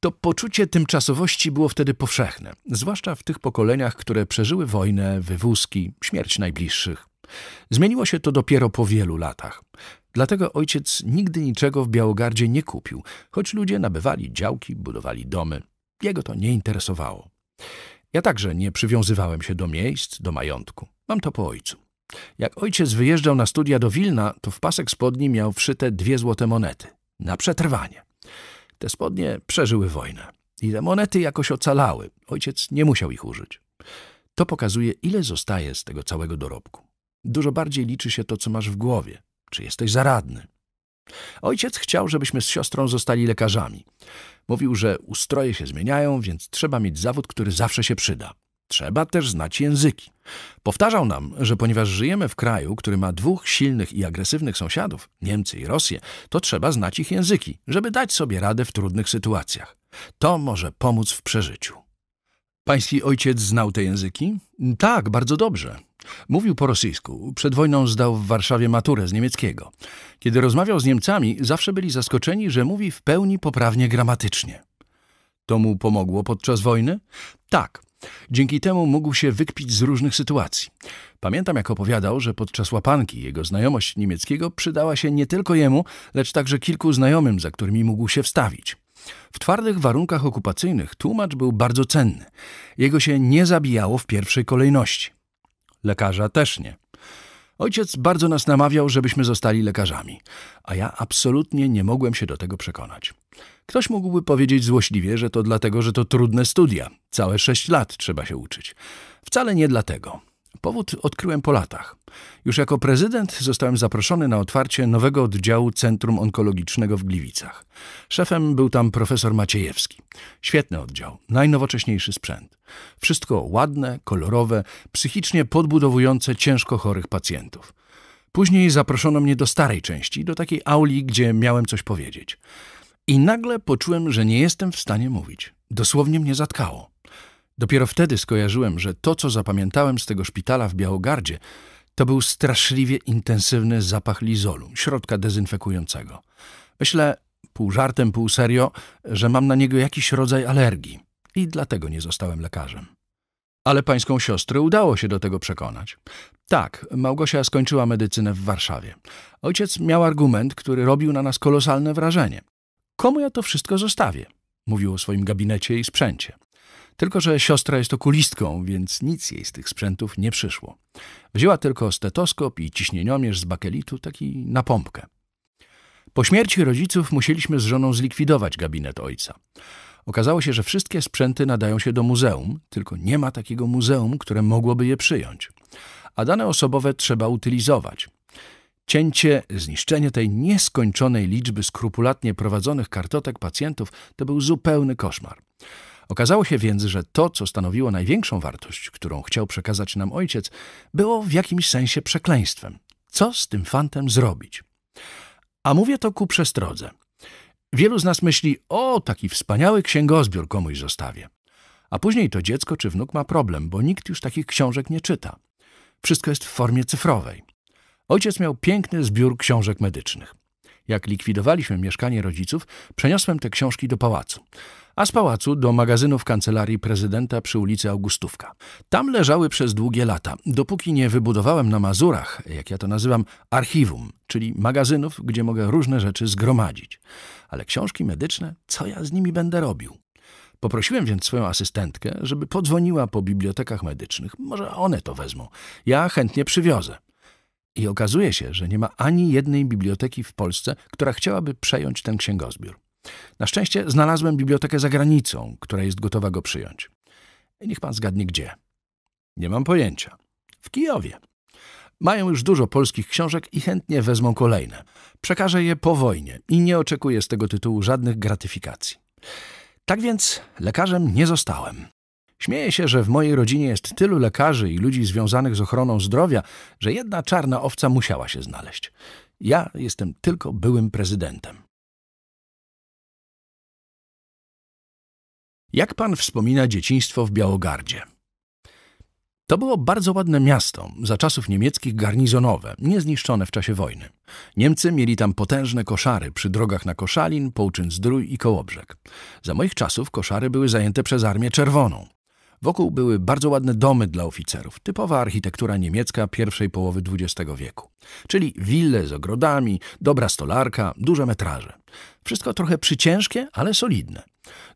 [SPEAKER 1] to poczucie tymczasowości było wtedy powszechne, zwłaszcza w tych pokoleniach, które przeżyły wojnę, wywózki, śmierć najbliższych. Zmieniło się to dopiero po wielu latach. Dlatego ojciec nigdy niczego w Białogardzie nie kupił, choć ludzie nabywali działki, budowali domy. Jego to nie interesowało. Ja także nie przywiązywałem się do miejsc, do majątku. Mam to po ojcu. Jak ojciec wyjeżdżał na studia do Wilna, to w pasek spodni miał wszyte dwie złote monety. Na przetrwanie. Te spodnie przeżyły wojnę i te monety jakoś ocalały. Ojciec nie musiał ich użyć. To pokazuje, ile zostaje z tego całego dorobku. Dużo bardziej liczy się to, co masz w głowie. Czy jesteś zaradny? Ojciec chciał, żebyśmy z siostrą zostali lekarzami. Mówił, że ustroje się zmieniają, więc trzeba mieć zawód, który zawsze się przyda. Trzeba też znać języki. Powtarzał nam, że ponieważ żyjemy w kraju, który ma dwóch silnych i agresywnych sąsiadów, Niemcy i Rosję, to trzeba znać ich języki, żeby dać sobie radę w trudnych sytuacjach. To może pomóc w przeżyciu. Pański ojciec znał te języki? Tak, bardzo dobrze. Mówił po rosyjsku. Przed wojną zdał w Warszawie maturę z niemieckiego. Kiedy rozmawiał z Niemcami, zawsze byli zaskoczeni, że mówi w pełni poprawnie gramatycznie. To mu pomogło podczas wojny? Tak. Dzięki temu mógł się wykpić z różnych sytuacji. Pamiętam, jak opowiadał, że podczas łapanki jego znajomość niemieckiego przydała się nie tylko jemu, lecz także kilku znajomym, za którymi mógł się wstawić. W twardych warunkach okupacyjnych tłumacz był bardzo cenny. Jego się nie zabijało w pierwszej kolejności. Lekarza też nie. Ojciec bardzo nas namawiał, żebyśmy zostali lekarzami, a ja absolutnie nie mogłem się do tego przekonać. Ktoś mógłby powiedzieć złośliwie, że to dlatego, że to trudne studia. Całe sześć lat trzeba się uczyć. Wcale nie dlatego. Powód odkryłem po latach. Już jako prezydent zostałem zaproszony na otwarcie nowego oddziału Centrum Onkologicznego w Gliwicach. Szefem był tam profesor Maciejewski. Świetny oddział, najnowocześniejszy sprzęt. Wszystko ładne, kolorowe, psychicznie podbudowujące ciężko chorych pacjentów. Później zaproszono mnie do starej części, do takiej auli, gdzie miałem coś powiedzieć. I nagle poczułem, że nie jestem w stanie mówić. Dosłownie mnie zatkało. Dopiero wtedy skojarzyłem, że to, co zapamiętałem z tego szpitala w Białogardzie, to był straszliwie intensywny zapach lizolu, środka dezynfekującego. Myślę, pół żartem, pół serio, że mam na niego jakiś rodzaj alergii i dlatego nie zostałem lekarzem. Ale pańską siostrę udało się do tego przekonać. Tak, Małgosia skończyła medycynę w Warszawie. Ojciec miał argument, który robił na nas kolosalne wrażenie. Komu ja to wszystko zostawię? Mówił o swoim gabinecie i sprzęcie. Tylko, że siostra jest okulistką, więc nic jej z tych sprzętów nie przyszło. Wzięła tylko stetoskop i ciśnieniomierz z bakelitu, taki na pompkę. Po śmierci rodziców musieliśmy z żoną zlikwidować gabinet ojca. Okazało się, że wszystkie sprzęty nadają się do muzeum, tylko nie ma takiego muzeum, które mogłoby je przyjąć. A dane osobowe trzeba utylizować. Cięcie, zniszczenie tej nieskończonej liczby skrupulatnie prowadzonych kartotek pacjentów to był zupełny koszmar. Okazało się więc, że to, co stanowiło największą wartość, którą chciał przekazać nam ojciec, było w jakimś sensie przekleństwem. Co z tym fantem zrobić? A mówię to ku przestrodze. Wielu z nas myśli, o, taki wspaniały księgozbiór komuś zostawię. A później to dziecko czy wnuk ma problem, bo nikt już takich książek nie czyta. Wszystko jest w formie cyfrowej. Ojciec miał piękny zbiór książek medycznych. Jak likwidowaliśmy mieszkanie rodziców, przeniosłem te książki do pałacu a z pałacu do magazynu w kancelarii prezydenta przy ulicy Augustówka. Tam leżały przez długie lata, dopóki nie wybudowałem na Mazurach, jak ja to nazywam, archiwum, czyli magazynów, gdzie mogę różne rzeczy zgromadzić. Ale książki medyczne, co ja z nimi będę robił? Poprosiłem więc swoją asystentkę, żeby podzwoniła po bibliotekach medycznych. Może one to wezmą. Ja chętnie przywiozę. I okazuje się, że nie ma ani jednej biblioteki w Polsce, która chciałaby przejąć ten księgozbiór. Na szczęście znalazłem bibliotekę za granicą, która jest gotowa go przyjąć. Niech pan zgadnie gdzie. Nie mam pojęcia. W Kijowie. Mają już dużo polskich książek i chętnie wezmą kolejne. Przekażę je po wojnie i nie oczekuję z tego tytułu żadnych gratyfikacji. Tak więc lekarzem nie zostałem. Śmieję się, że w mojej rodzinie jest tylu lekarzy i ludzi związanych z ochroną zdrowia, że jedna czarna owca musiała się znaleźć. Ja jestem tylko byłym prezydentem. Jak pan wspomina dzieciństwo w Białogardzie? To było bardzo ładne miasto, za czasów niemieckich garnizonowe, niezniszczone w czasie wojny. Niemcy mieli tam potężne koszary przy drogach na Koszalin, Połczyn Zdrój i Kołobrzeg. Za moich czasów koszary były zajęte przez Armię Czerwoną. Wokół były bardzo ładne domy dla oficerów, typowa architektura niemiecka pierwszej połowy XX wieku. Czyli wille z ogrodami, dobra stolarka, duże metraże. Wszystko trochę przyciężkie, ale solidne.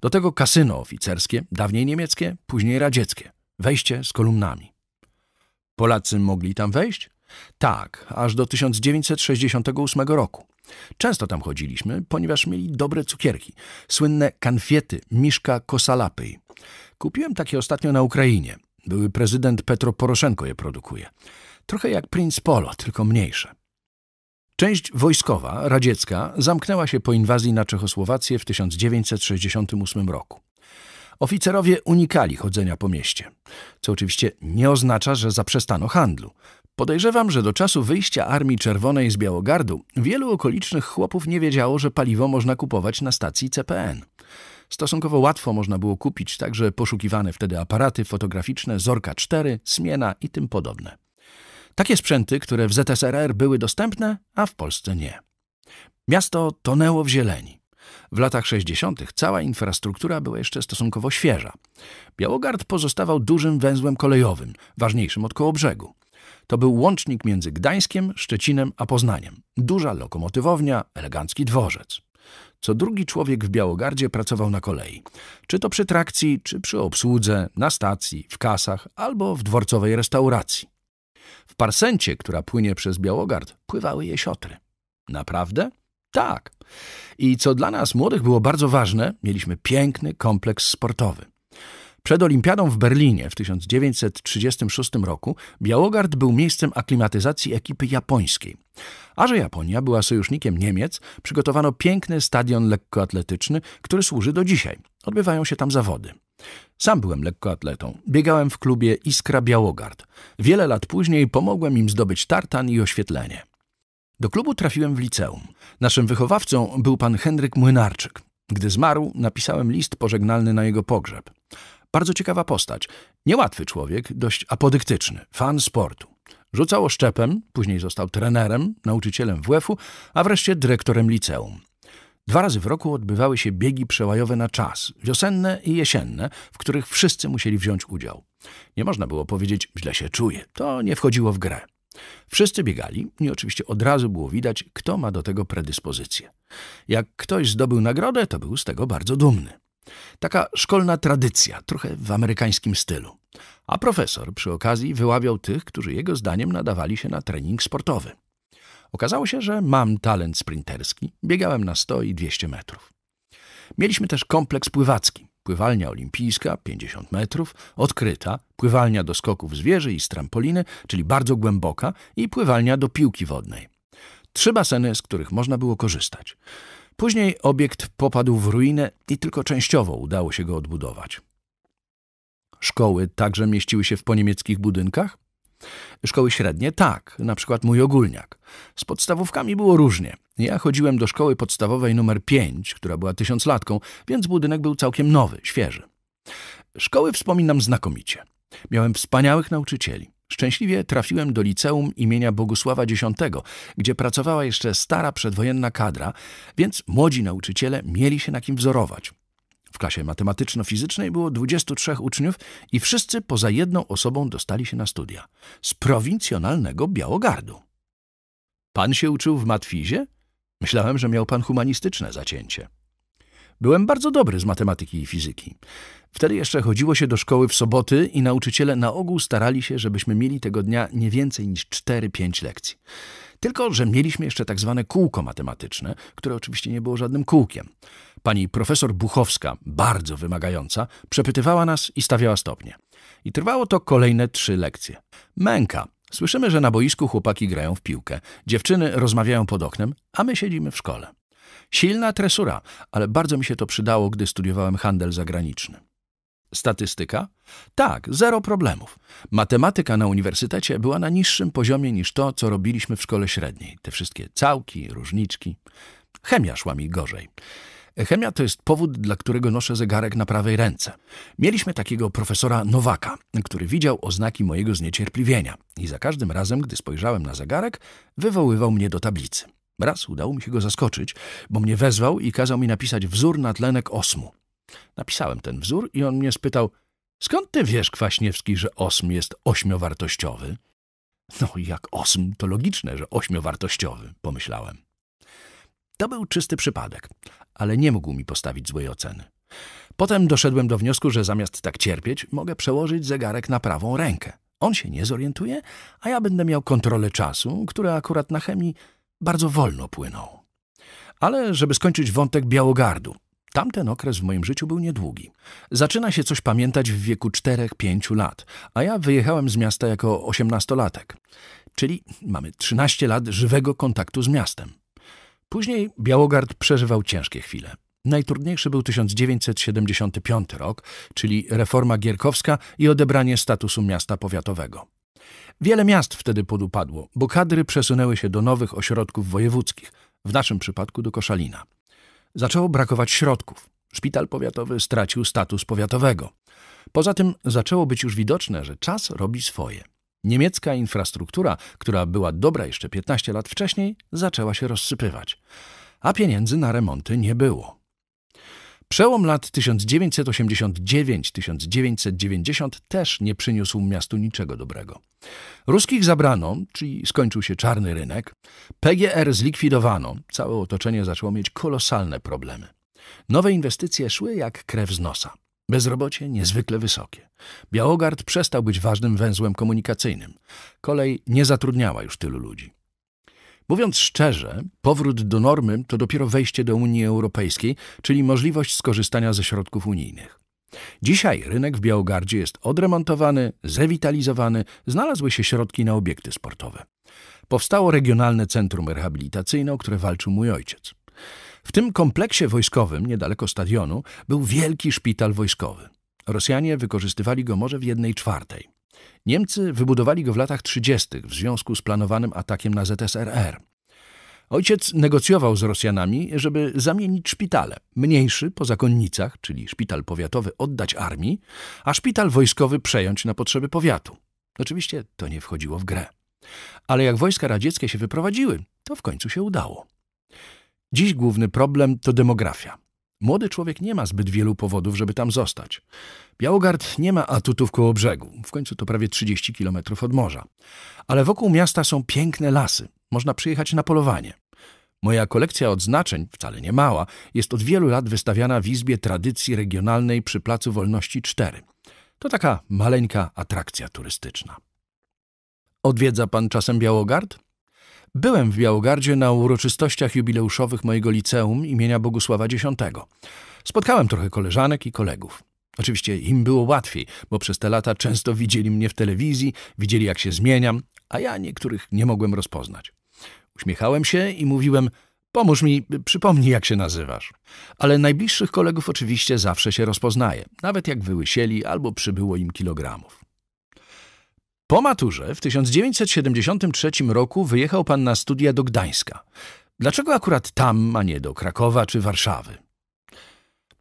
[SPEAKER 1] Do tego kasyno oficerskie, dawniej niemieckie, później radzieckie. Wejście z kolumnami. Polacy mogli tam wejść? Tak, aż do 1968 roku. Często tam chodziliśmy, ponieważ mieli dobre cukierki, słynne kanfiety Miszka Kosalapyj. Kupiłem takie ostatnio na Ukrainie. Były prezydent Petro Poroszenko je produkuje. Trochę jak Prince Polo, tylko mniejsze. Część wojskowa, radziecka, zamknęła się po inwazji na Czechosłowację w 1968 roku. Oficerowie unikali chodzenia po mieście, co oczywiście nie oznacza, że zaprzestano handlu. Podejrzewam, że do czasu wyjścia Armii Czerwonej z Białogardu wielu okolicznych chłopów nie wiedziało, że paliwo można kupować na stacji CPN. Stosunkowo łatwo można było kupić także poszukiwane wtedy aparaty fotograficzne Zorka 4, Smiena i tym podobne. Takie sprzęty, które w ZSRR były dostępne, a w Polsce nie. Miasto tonęło w zieleni. W latach 60. cała infrastruktura była jeszcze stosunkowo świeża. Białogard pozostawał dużym węzłem kolejowym, ważniejszym od Kołobrzegu. To był łącznik między Gdańskiem, Szczecinem a Poznaniem. Duża lokomotywownia, elegancki dworzec. Co drugi człowiek w Białogardzie pracował na kolei. Czy to przy trakcji, czy przy obsłudze, na stacji, w kasach albo w dworcowej restauracji. W parsencie, która płynie przez Białogard, pływały je siotry. Naprawdę? Tak. I co dla nas młodych było bardzo ważne, mieliśmy piękny kompleks sportowy. Przed Olimpiadą w Berlinie w 1936 roku Białogard był miejscem aklimatyzacji ekipy japońskiej. A że Japonia była sojusznikiem Niemiec, przygotowano piękny stadion lekkoatletyczny, który służy do dzisiaj. Odbywają się tam zawody. Sam byłem lekkoatletą. Biegałem w klubie Iskra Białogard. Wiele lat później pomogłem im zdobyć tartan i oświetlenie. Do klubu trafiłem w liceum. Naszym wychowawcą był pan Henryk Młynarczyk. Gdy zmarł, napisałem list pożegnalny na jego pogrzeb. Bardzo ciekawa postać. Niełatwy człowiek, dość apodyktyczny, fan sportu. Rzucał oszczepem, później został trenerem, nauczycielem WF-u, a wreszcie dyrektorem liceum. Dwa razy w roku odbywały się biegi przełajowe na czas, wiosenne i jesienne, w których wszyscy musieli wziąć udział. Nie można było powiedzieć, źle się czuję, to nie wchodziło w grę. Wszyscy biegali i oczywiście od razu było widać, kto ma do tego predyspozycję. Jak ktoś zdobył nagrodę, to był z tego bardzo dumny. Taka szkolna tradycja, trochę w amerykańskim stylu. A profesor przy okazji wyławiał tych, którzy jego zdaniem nadawali się na trening sportowy. Okazało się, że mam talent sprinterski, biegałem na 100 i 200 metrów. Mieliśmy też kompleks pływacki, pływalnia olimpijska, 50 metrów, odkryta, pływalnia do skoków zwierzy i z trampoliny, czyli bardzo głęboka i pływalnia do piłki wodnej. Trzy baseny, z których można było korzystać. Później obiekt popadł w ruinę i tylko częściowo udało się go odbudować. Szkoły także mieściły się w poniemieckich budynkach? Szkoły średnie tak, na przykład mój ogólniak. Z podstawówkami było różnie. Ja chodziłem do szkoły podstawowej numer 5, która była tysiąclatką, więc budynek był całkiem nowy, świeży. Szkoły wspominam znakomicie. Miałem wspaniałych nauczycieli. Szczęśliwie trafiłem do liceum imienia Bogusława X, gdzie pracowała jeszcze stara przedwojenna kadra, więc młodzi nauczyciele mieli się na kim wzorować. W klasie matematyczno-fizycznej było 23 uczniów i wszyscy poza jedną osobą dostali się na studia. Z prowincjonalnego Białogardu. Pan się uczył w matfizie? Myślałem, że miał pan humanistyczne zacięcie. Byłem bardzo dobry z matematyki i fizyki. Wtedy jeszcze chodziło się do szkoły w soboty i nauczyciele na ogół starali się, żebyśmy mieli tego dnia nie więcej niż 4-5 lekcji. Tylko, że mieliśmy jeszcze tak zwane kółko matematyczne, które oczywiście nie było żadnym kółkiem. Pani profesor Buchowska, bardzo wymagająca, przepytywała nas i stawiała stopnie. I trwało to kolejne trzy lekcje. Męka. Słyszymy, że na boisku chłopaki grają w piłkę, dziewczyny rozmawiają pod oknem, a my siedzimy w szkole. Silna tresura, ale bardzo mi się to przydało, gdy studiowałem handel zagraniczny. Statystyka? Tak, zero problemów. Matematyka na uniwersytecie była na niższym poziomie niż to, co robiliśmy w szkole średniej. Te wszystkie całki, różniczki. Chemia szła mi gorzej. Chemia to jest powód, dla którego noszę zegarek na prawej ręce. Mieliśmy takiego profesora Nowaka, który widział oznaki mojego zniecierpliwienia i za każdym razem, gdy spojrzałem na zegarek, wywoływał mnie do tablicy. Raz udało mi się go zaskoczyć, bo mnie wezwał i kazał mi napisać wzór na tlenek osmu. Napisałem ten wzór i on mnie spytał, skąd ty wiesz, Kwaśniewski, że osm jest ośmiowartościowy? No jak osm, to logiczne, że ośmiowartościowy, pomyślałem. To był czysty przypadek, ale nie mógł mi postawić złej oceny. Potem doszedłem do wniosku, że zamiast tak cierpieć, mogę przełożyć zegarek na prawą rękę. On się nie zorientuje, a ja będę miał kontrolę czasu, które akurat na chemii bardzo wolno płynął. Ale żeby skończyć wątek Białogardu. Tamten okres w moim życiu był niedługi. Zaczyna się coś pamiętać w wieku 4-5 lat, a ja wyjechałem z miasta jako osiemnastolatek. Czyli mamy 13 lat żywego kontaktu z miastem. Później Białogard przeżywał ciężkie chwile. Najtrudniejszy był 1975 rok, czyli reforma gierkowska i odebranie statusu miasta powiatowego. Wiele miast wtedy podupadło, bo kadry przesunęły się do nowych ośrodków wojewódzkich, w naszym przypadku do Koszalina. Zaczęło brakować środków. Szpital powiatowy stracił status powiatowego. Poza tym zaczęło być już widoczne, że czas robi swoje. Niemiecka infrastruktura, która była dobra jeszcze 15 lat wcześniej, zaczęła się rozsypywać, a pieniędzy na remonty nie było. Przełom lat 1989-1990 też nie przyniósł miastu niczego dobrego. Ruskich zabrano, czyli skończył się czarny rynek, PGR zlikwidowano, całe otoczenie zaczęło mieć kolosalne problemy. Nowe inwestycje szły jak krew z nosa. Bezrobocie niezwykle wysokie. Białogard przestał być ważnym węzłem komunikacyjnym. Kolej nie zatrudniała już tylu ludzi. Mówiąc szczerze, powrót do normy to dopiero wejście do Unii Europejskiej, czyli możliwość skorzystania ze środków unijnych. Dzisiaj rynek w Białogardzie jest odremontowany, zewitalizowany, znalazły się środki na obiekty sportowe. Powstało regionalne centrum rehabilitacyjne, o które walczył mój ojciec. W tym kompleksie wojskowym, niedaleko stadionu, był wielki szpital wojskowy. Rosjanie wykorzystywali go może w jednej czwartej. Niemcy wybudowali go w latach 30. w związku z planowanym atakiem na ZSRR. Ojciec negocjował z Rosjanami, żeby zamienić szpitale. Mniejszy po zakonnicach, czyli szpital powiatowy, oddać armii, a szpital wojskowy przejąć na potrzeby powiatu. Oczywiście to nie wchodziło w grę. Ale jak wojska radzieckie się wyprowadziły, to w końcu się udało. Dziś główny problem to demografia. Młody człowiek nie ma zbyt wielu powodów, żeby tam zostać. Białogard nie ma atutów koło brzegu, w końcu to prawie 30 kilometrów od morza. Ale wokół miasta są piękne lasy, można przyjechać na polowanie. Moja kolekcja odznaczeń, wcale nie mała, jest od wielu lat wystawiana w Izbie Tradycji Regionalnej przy Placu Wolności 4. To taka maleńka atrakcja turystyczna. Odwiedza pan czasem Białogard? Byłem w Białogardzie na uroczystościach jubileuszowych mojego liceum imienia Bogusława X. Spotkałem trochę koleżanek i kolegów. Oczywiście im było łatwiej, bo przez te lata często widzieli mnie w telewizji, widzieli jak się zmieniam, a ja niektórych nie mogłem rozpoznać. Uśmiechałem się i mówiłem – Pomóż mi, przypomnij, jak się nazywasz. Ale najbliższych kolegów oczywiście zawsze się rozpoznaje, nawet jak wyłysieli albo przybyło im kilogramów. Po maturze w 1973 roku wyjechał pan na studia do Gdańska. Dlaczego akurat tam, a nie do Krakowa czy Warszawy?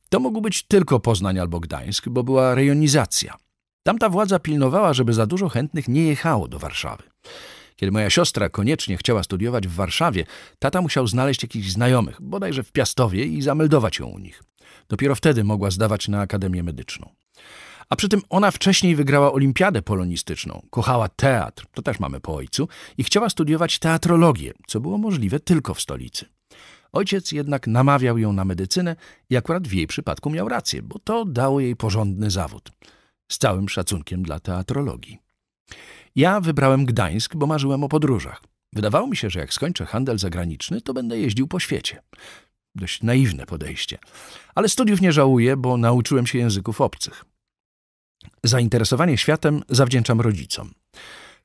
[SPEAKER 1] To mógł być tylko Poznań albo Gdańsk, bo była rejonizacja. Tamta władza pilnowała, żeby za dużo chętnych nie jechało do Warszawy. Kiedy moja siostra koniecznie chciała studiować w Warszawie, tata musiał znaleźć jakichś znajomych, bodajże w Piastowie, i zameldować ją u nich. Dopiero wtedy mogła zdawać na Akademię Medyczną. A przy tym ona wcześniej wygrała olimpiadę polonistyczną, kochała teatr, to też mamy po ojcu, i chciała studiować teatrologię, co było możliwe tylko w stolicy. Ojciec jednak namawiał ją na medycynę i akurat w jej przypadku miał rację, bo to dało jej porządny zawód. Z całym szacunkiem dla teatrologii. Ja wybrałem Gdańsk, bo marzyłem o podróżach. Wydawało mi się, że jak skończę handel zagraniczny, to będę jeździł po świecie. Dość naiwne podejście. Ale studiów nie żałuję, bo nauczyłem się języków obcych. Zainteresowanie światem zawdzięczam rodzicom.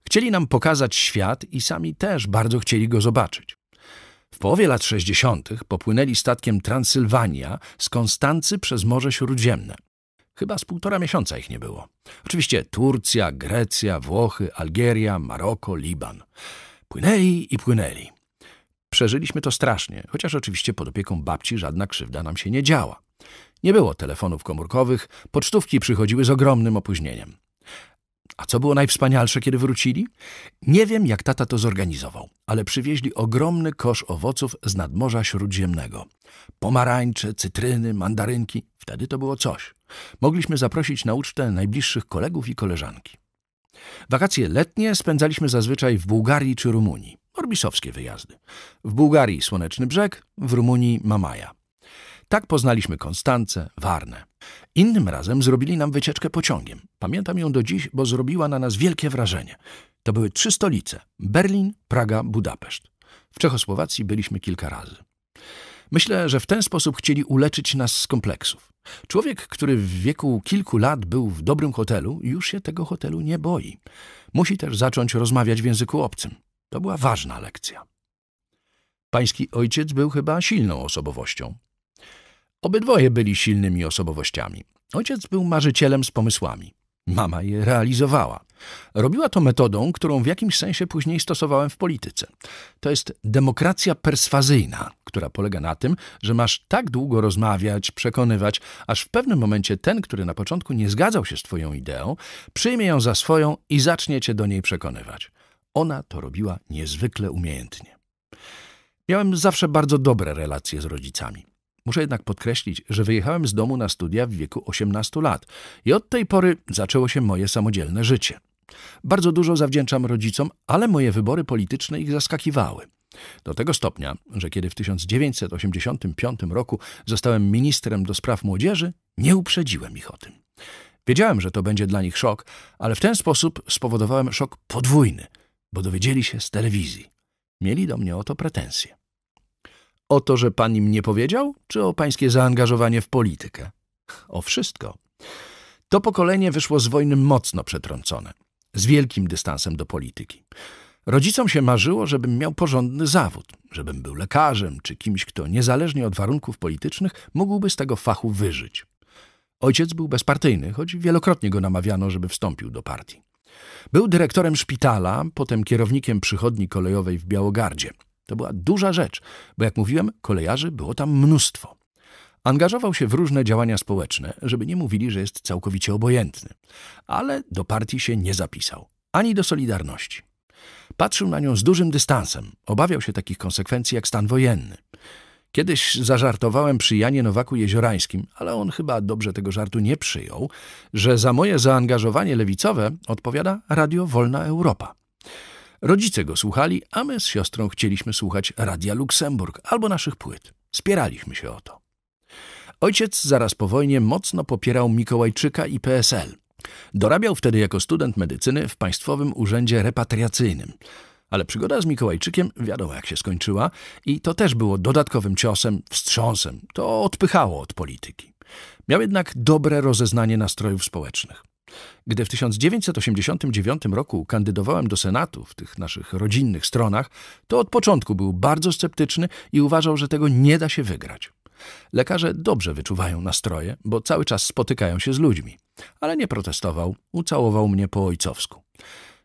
[SPEAKER 1] Chcieli nam pokazać świat i sami też bardzo chcieli go zobaczyć. W połowie lat 60. popłynęli statkiem Transylwania z Konstancy przez Morze Śródziemne. Chyba z półtora miesiąca ich nie było. Oczywiście Turcja, Grecja, Włochy, Algieria, Maroko, Liban. Płynęli i płynęli. Przeżyliśmy to strasznie, chociaż oczywiście pod opieką babci żadna krzywda nam się nie działa. Nie było telefonów komórkowych, pocztówki przychodziły z ogromnym opóźnieniem. A co było najwspanialsze, kiedy wrócili? Nie wiem, jak tata to zorganizował, ale przywieźli ogromny kosz owoców z nadmorza śródziemnego. Pomarańcze, cytryny, mandarynki. Wtedy to było coś. Mogliśmy zaprosić na ucztę najbliższych kolegów i koleżanki. Wakacje letnie spędzaliśmy zazwyczaj w Bułgarii czy Rumunii. Orbisowskie wyjazdy. W Bułgarii Słoneczny Brzeg, w Rumunii Mamaja. Tak poznaliśmy Konstancę, Warnę. Innym razem zrobili nam wycieczkę pociągiem. Pamiętam ją do dziś, bo zrobiła na nas wielkie wrażenie. To były trzy stolice: Berlin, Praga, Budapeszt. W Czechosłowacji byliśmy kilka razy. Myślę, że w ten sposób chcieli uleczyć nas z kompleksów. Człowiek, który w wieku kilku lat był w dobrym hotelu, już się tego hotelu nie boi. Musi też zacząć rozmawiać w języku obcym. To była ważna lekcja. Pański ojciec był chyba silną osobowością. Obydwoje byli silnymi osobowościami. Ojciec był marzycielem z pomysłami. Mama je realizowała. Robiła to metodą, którą w jakimś sensie później stosowałem w polityce. To jest demokracja perswazyjna, która polega na tym, że masz tak długo rozmawiać, przekonywać, aż w pewnym momencie ten, który na początku nie zgadzał się z twoją ideą, przyjmie ją za swoją i zacznie cię do niej przekonywać. Ona to robiła niezwykle umiejętnie. Miałem zawsze bardzo dobre relacje z rodzicami. Muszę jednak podkreślić, że wyjechałem z domu na studia w wieku 18 lat i od tej pory zaczęło się moje samodzielne życie. Bardzo dużo zawdzięczam rodzicom, ale moje wybory polityczne ich zaskakiwały. Do tego stopnia, że kiedy w 1985 roku zostałem ministrem do spraw młodzieży, nie uprzedziłem ich o tym. Wiedziałem, że to będzie dla nich szok, ale w ten sposób spowodowałem szok podwójny, bo dowiedzieli się z telewizji. Mieli do mnie o to pretensje. O to, że pan im nie powiedział, czy o pańskie zaangażowanie w politykę? O wszystko. To pokolenie wyszło z wojny mocno przetrącone, z wielkim dystansem do polityki. Rodzicom się marzyło, żebym miał porządny zawód, żebym był lekarzem czy kimś, kto niezależnie od warunków politycznych mógłby z tego fachu wyżyć. Ojciec był bezpartyjny, choć wielokrotnie go namawiano, żeby wstąpił do partii. Był dyrektorem szpitala, potem kierownikiem przychodni kolejowej w Białogardzie – to była duża rzecz, bo jak mówiłem, kolejarzy było tam mnóstwo. Angażował się w różne działania społeczne, żeby nie mówili, że jest całkowicie obojętny. Ale do partii się nie zapisał, ani do Solidarności. Patrzył na nią z dużym dystansem, obawiał się takich konsekwencji jak stan wojenny. Kiedyś zażartowałem przy Janie Nowaku Jeziorańskim, ale on chyba dobrze tego żartu nie przyjął, że za moje zaangażowanie lewicowe odpowiada Radio Wolna Europa. Rodzice go słuchali, a my z siostrą chcieliśmy słuchać Radia Luksemburg albo naszych płyt. Spieraliśmy się o to. Ojciec zaraz po wojnie mocno popierał Mikołajczyka i PSL. Dorabiał wtedy jako student medycyny w Państwowym Urzędzie Repatriacyjnym. Ale przygoda z Mikołajczykiem wiadomo jak się skończyła i to też było dodatkowym ciosem, wstrząsem. To odpychało od polityki. Miał jednak dobre rozeznanie nastrojów społecznych. Gdy w 1989 roku kandydowałem do Senatu w tych naszych rodzinnych stronach, to od początku był bardzo sceptyczny i uważał, że tego nie da się wygrać. Lekarze dobrze wyczuwają nastroje, bo cały czas spotykają się z ludźmi. Ale nie protestował, ucałował mnie po ojcowsku.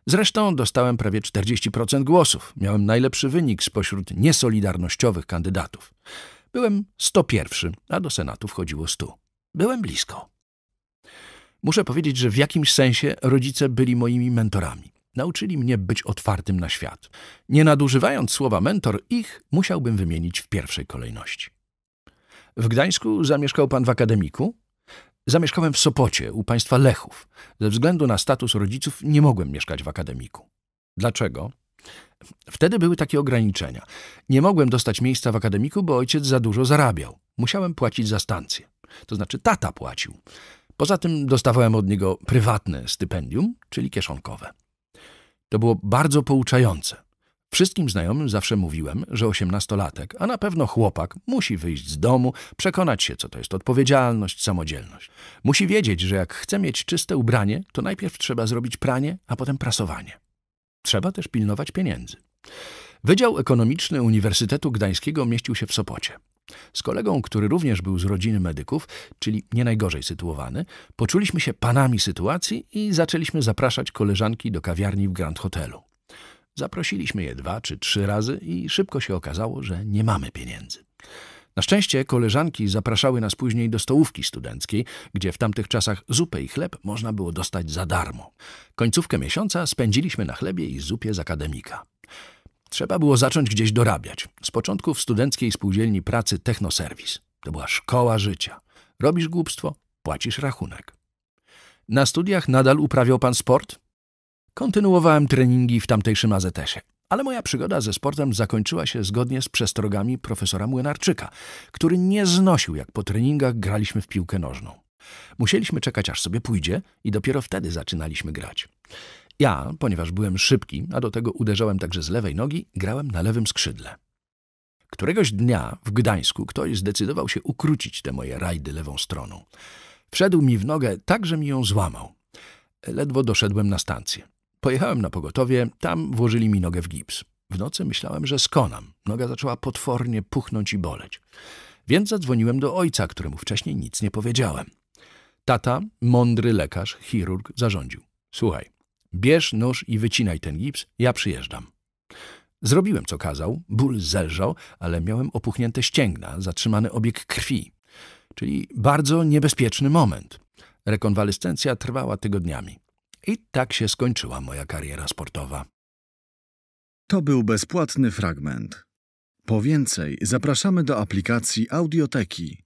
[SPEAKER 1] Zresztą dostałem prawie 40% głosów. Miałem najlepszy wynik spośród niesolidarnościowych kandydatów. Byłem 101, a do Senatu wchodziło 100. Byłem blisko. Muszę powiedzieć, że w jakimś sensie rodzice byli moimi mentorami. Nauczyli mnie być otwartym na świat. Nie nadużywając słowa mentor, ich musiałbym wymienić w pierwszej kolejności. W Gdańsku zamieszkał pan w akademiku? Zamieszkałem w Sopocie, u państwa Lechów. Ze względu na status rodziców nie mogłem mieszkać w akademiku. Dlaczego? Wtedy były takie ograniczenia. Nie mogłem dostać miejsca w akademiku, bo ojciec za dużo zarabiał. Musiałem płacić za stancję. To znaczy tata płacił. Poza tym dostawałem od niego prywatne stypendium, czyli kieszonkowe. To było bardzo pouczające. Wszystkim znajomym zawsze mówiłem, że osiemnastolatek, a na pewno chłopak, musi wyjść z domu, przekonać się, co to jest odpowiedzialność, samodzielność. Musi wiedzieć, że jak chce mieć czyste ubranie, to najpierw trzeba zrobić pranie, a potem prasowanie. Trzeba też pilnować pieniędzy. Wydział Ekonomiczny Uniwersytetu Gdańskiego mieścił się w Sopocie. Z kolegą, który również był z rodziny medyków, czyli nie najgorzej sytuowany, poczuliśmy się panami sytuacji i zaczęliśmy zapraszać koleżanki do kawiarni w Grand Hotelu. Zaprosiliśmy je dwa czy trzy razy i szybko się okazało, że nie mamy pieniędzy. Na szczęście koleżanki zapraszały nas później do stołówki studenckiej, gdzie w tamtych czasach zupę i chleb można było dostać za darmo. Końcówkę miesiąca spędziliśmy na chlebie i zupie z akademika. Trzeba było zacząć gdzieś dorabiać. Z początku w studenckiej spółdzielni pracy Technoserwis. To była szkoła życia. Robisz głupstwo, płacisz rachunek. Na studiach nadal uprawiał pan sport? Kontynuowałem treningi w tamtejszym AZS-ie, ale moja przygoda ze sportem zakończyła się zgodnie z przestrogami profesora Młynarczyka, który nie znosił, jak po treningach graliśmy w piłkę nożną. Musieliśmy czekać, aż sobie pójdzie i dopiero wtedy zaczynaliśmy grać. Ja, ponieważ byłem szybki, a do tego uderzałem także z lewej nogi, grałem na lewym skrzydle. Któregoś dnia w Gdańsku ktoś zdecydował się ukrócić te moje rajdy lewą stroną. Wszedł mi w nogę tak, że mi ją złamał. Ledwo doszedłem na stację. Pojechałem na pogotowie, tam włożyli mi nogę w gips. W nocy myślałem, że skonam. Noga zaczęła potwornie puchnąć i boleć. Więc zadzwoniłem do ojca, któremu wcześniej nic nie powiedziałem. Tata, mądry lekarz, chirurg, zarządził. Słuchaj, Bierz nóż i wycinaj ten gips, ja przyjeżdżam. Zrobiłem, co kazał, ból zelżał, ale miałem opuchnięte ścięgna, zatrzymany obieg krwi. Czyli bardzo niebezpieczny moment. Rekonwalescencja trwała tygodniami. I tak się skończyła moja kariera sportowa. To był bezpłatny fragment. Po więcej zapraszamy do aplikacji Audioteki.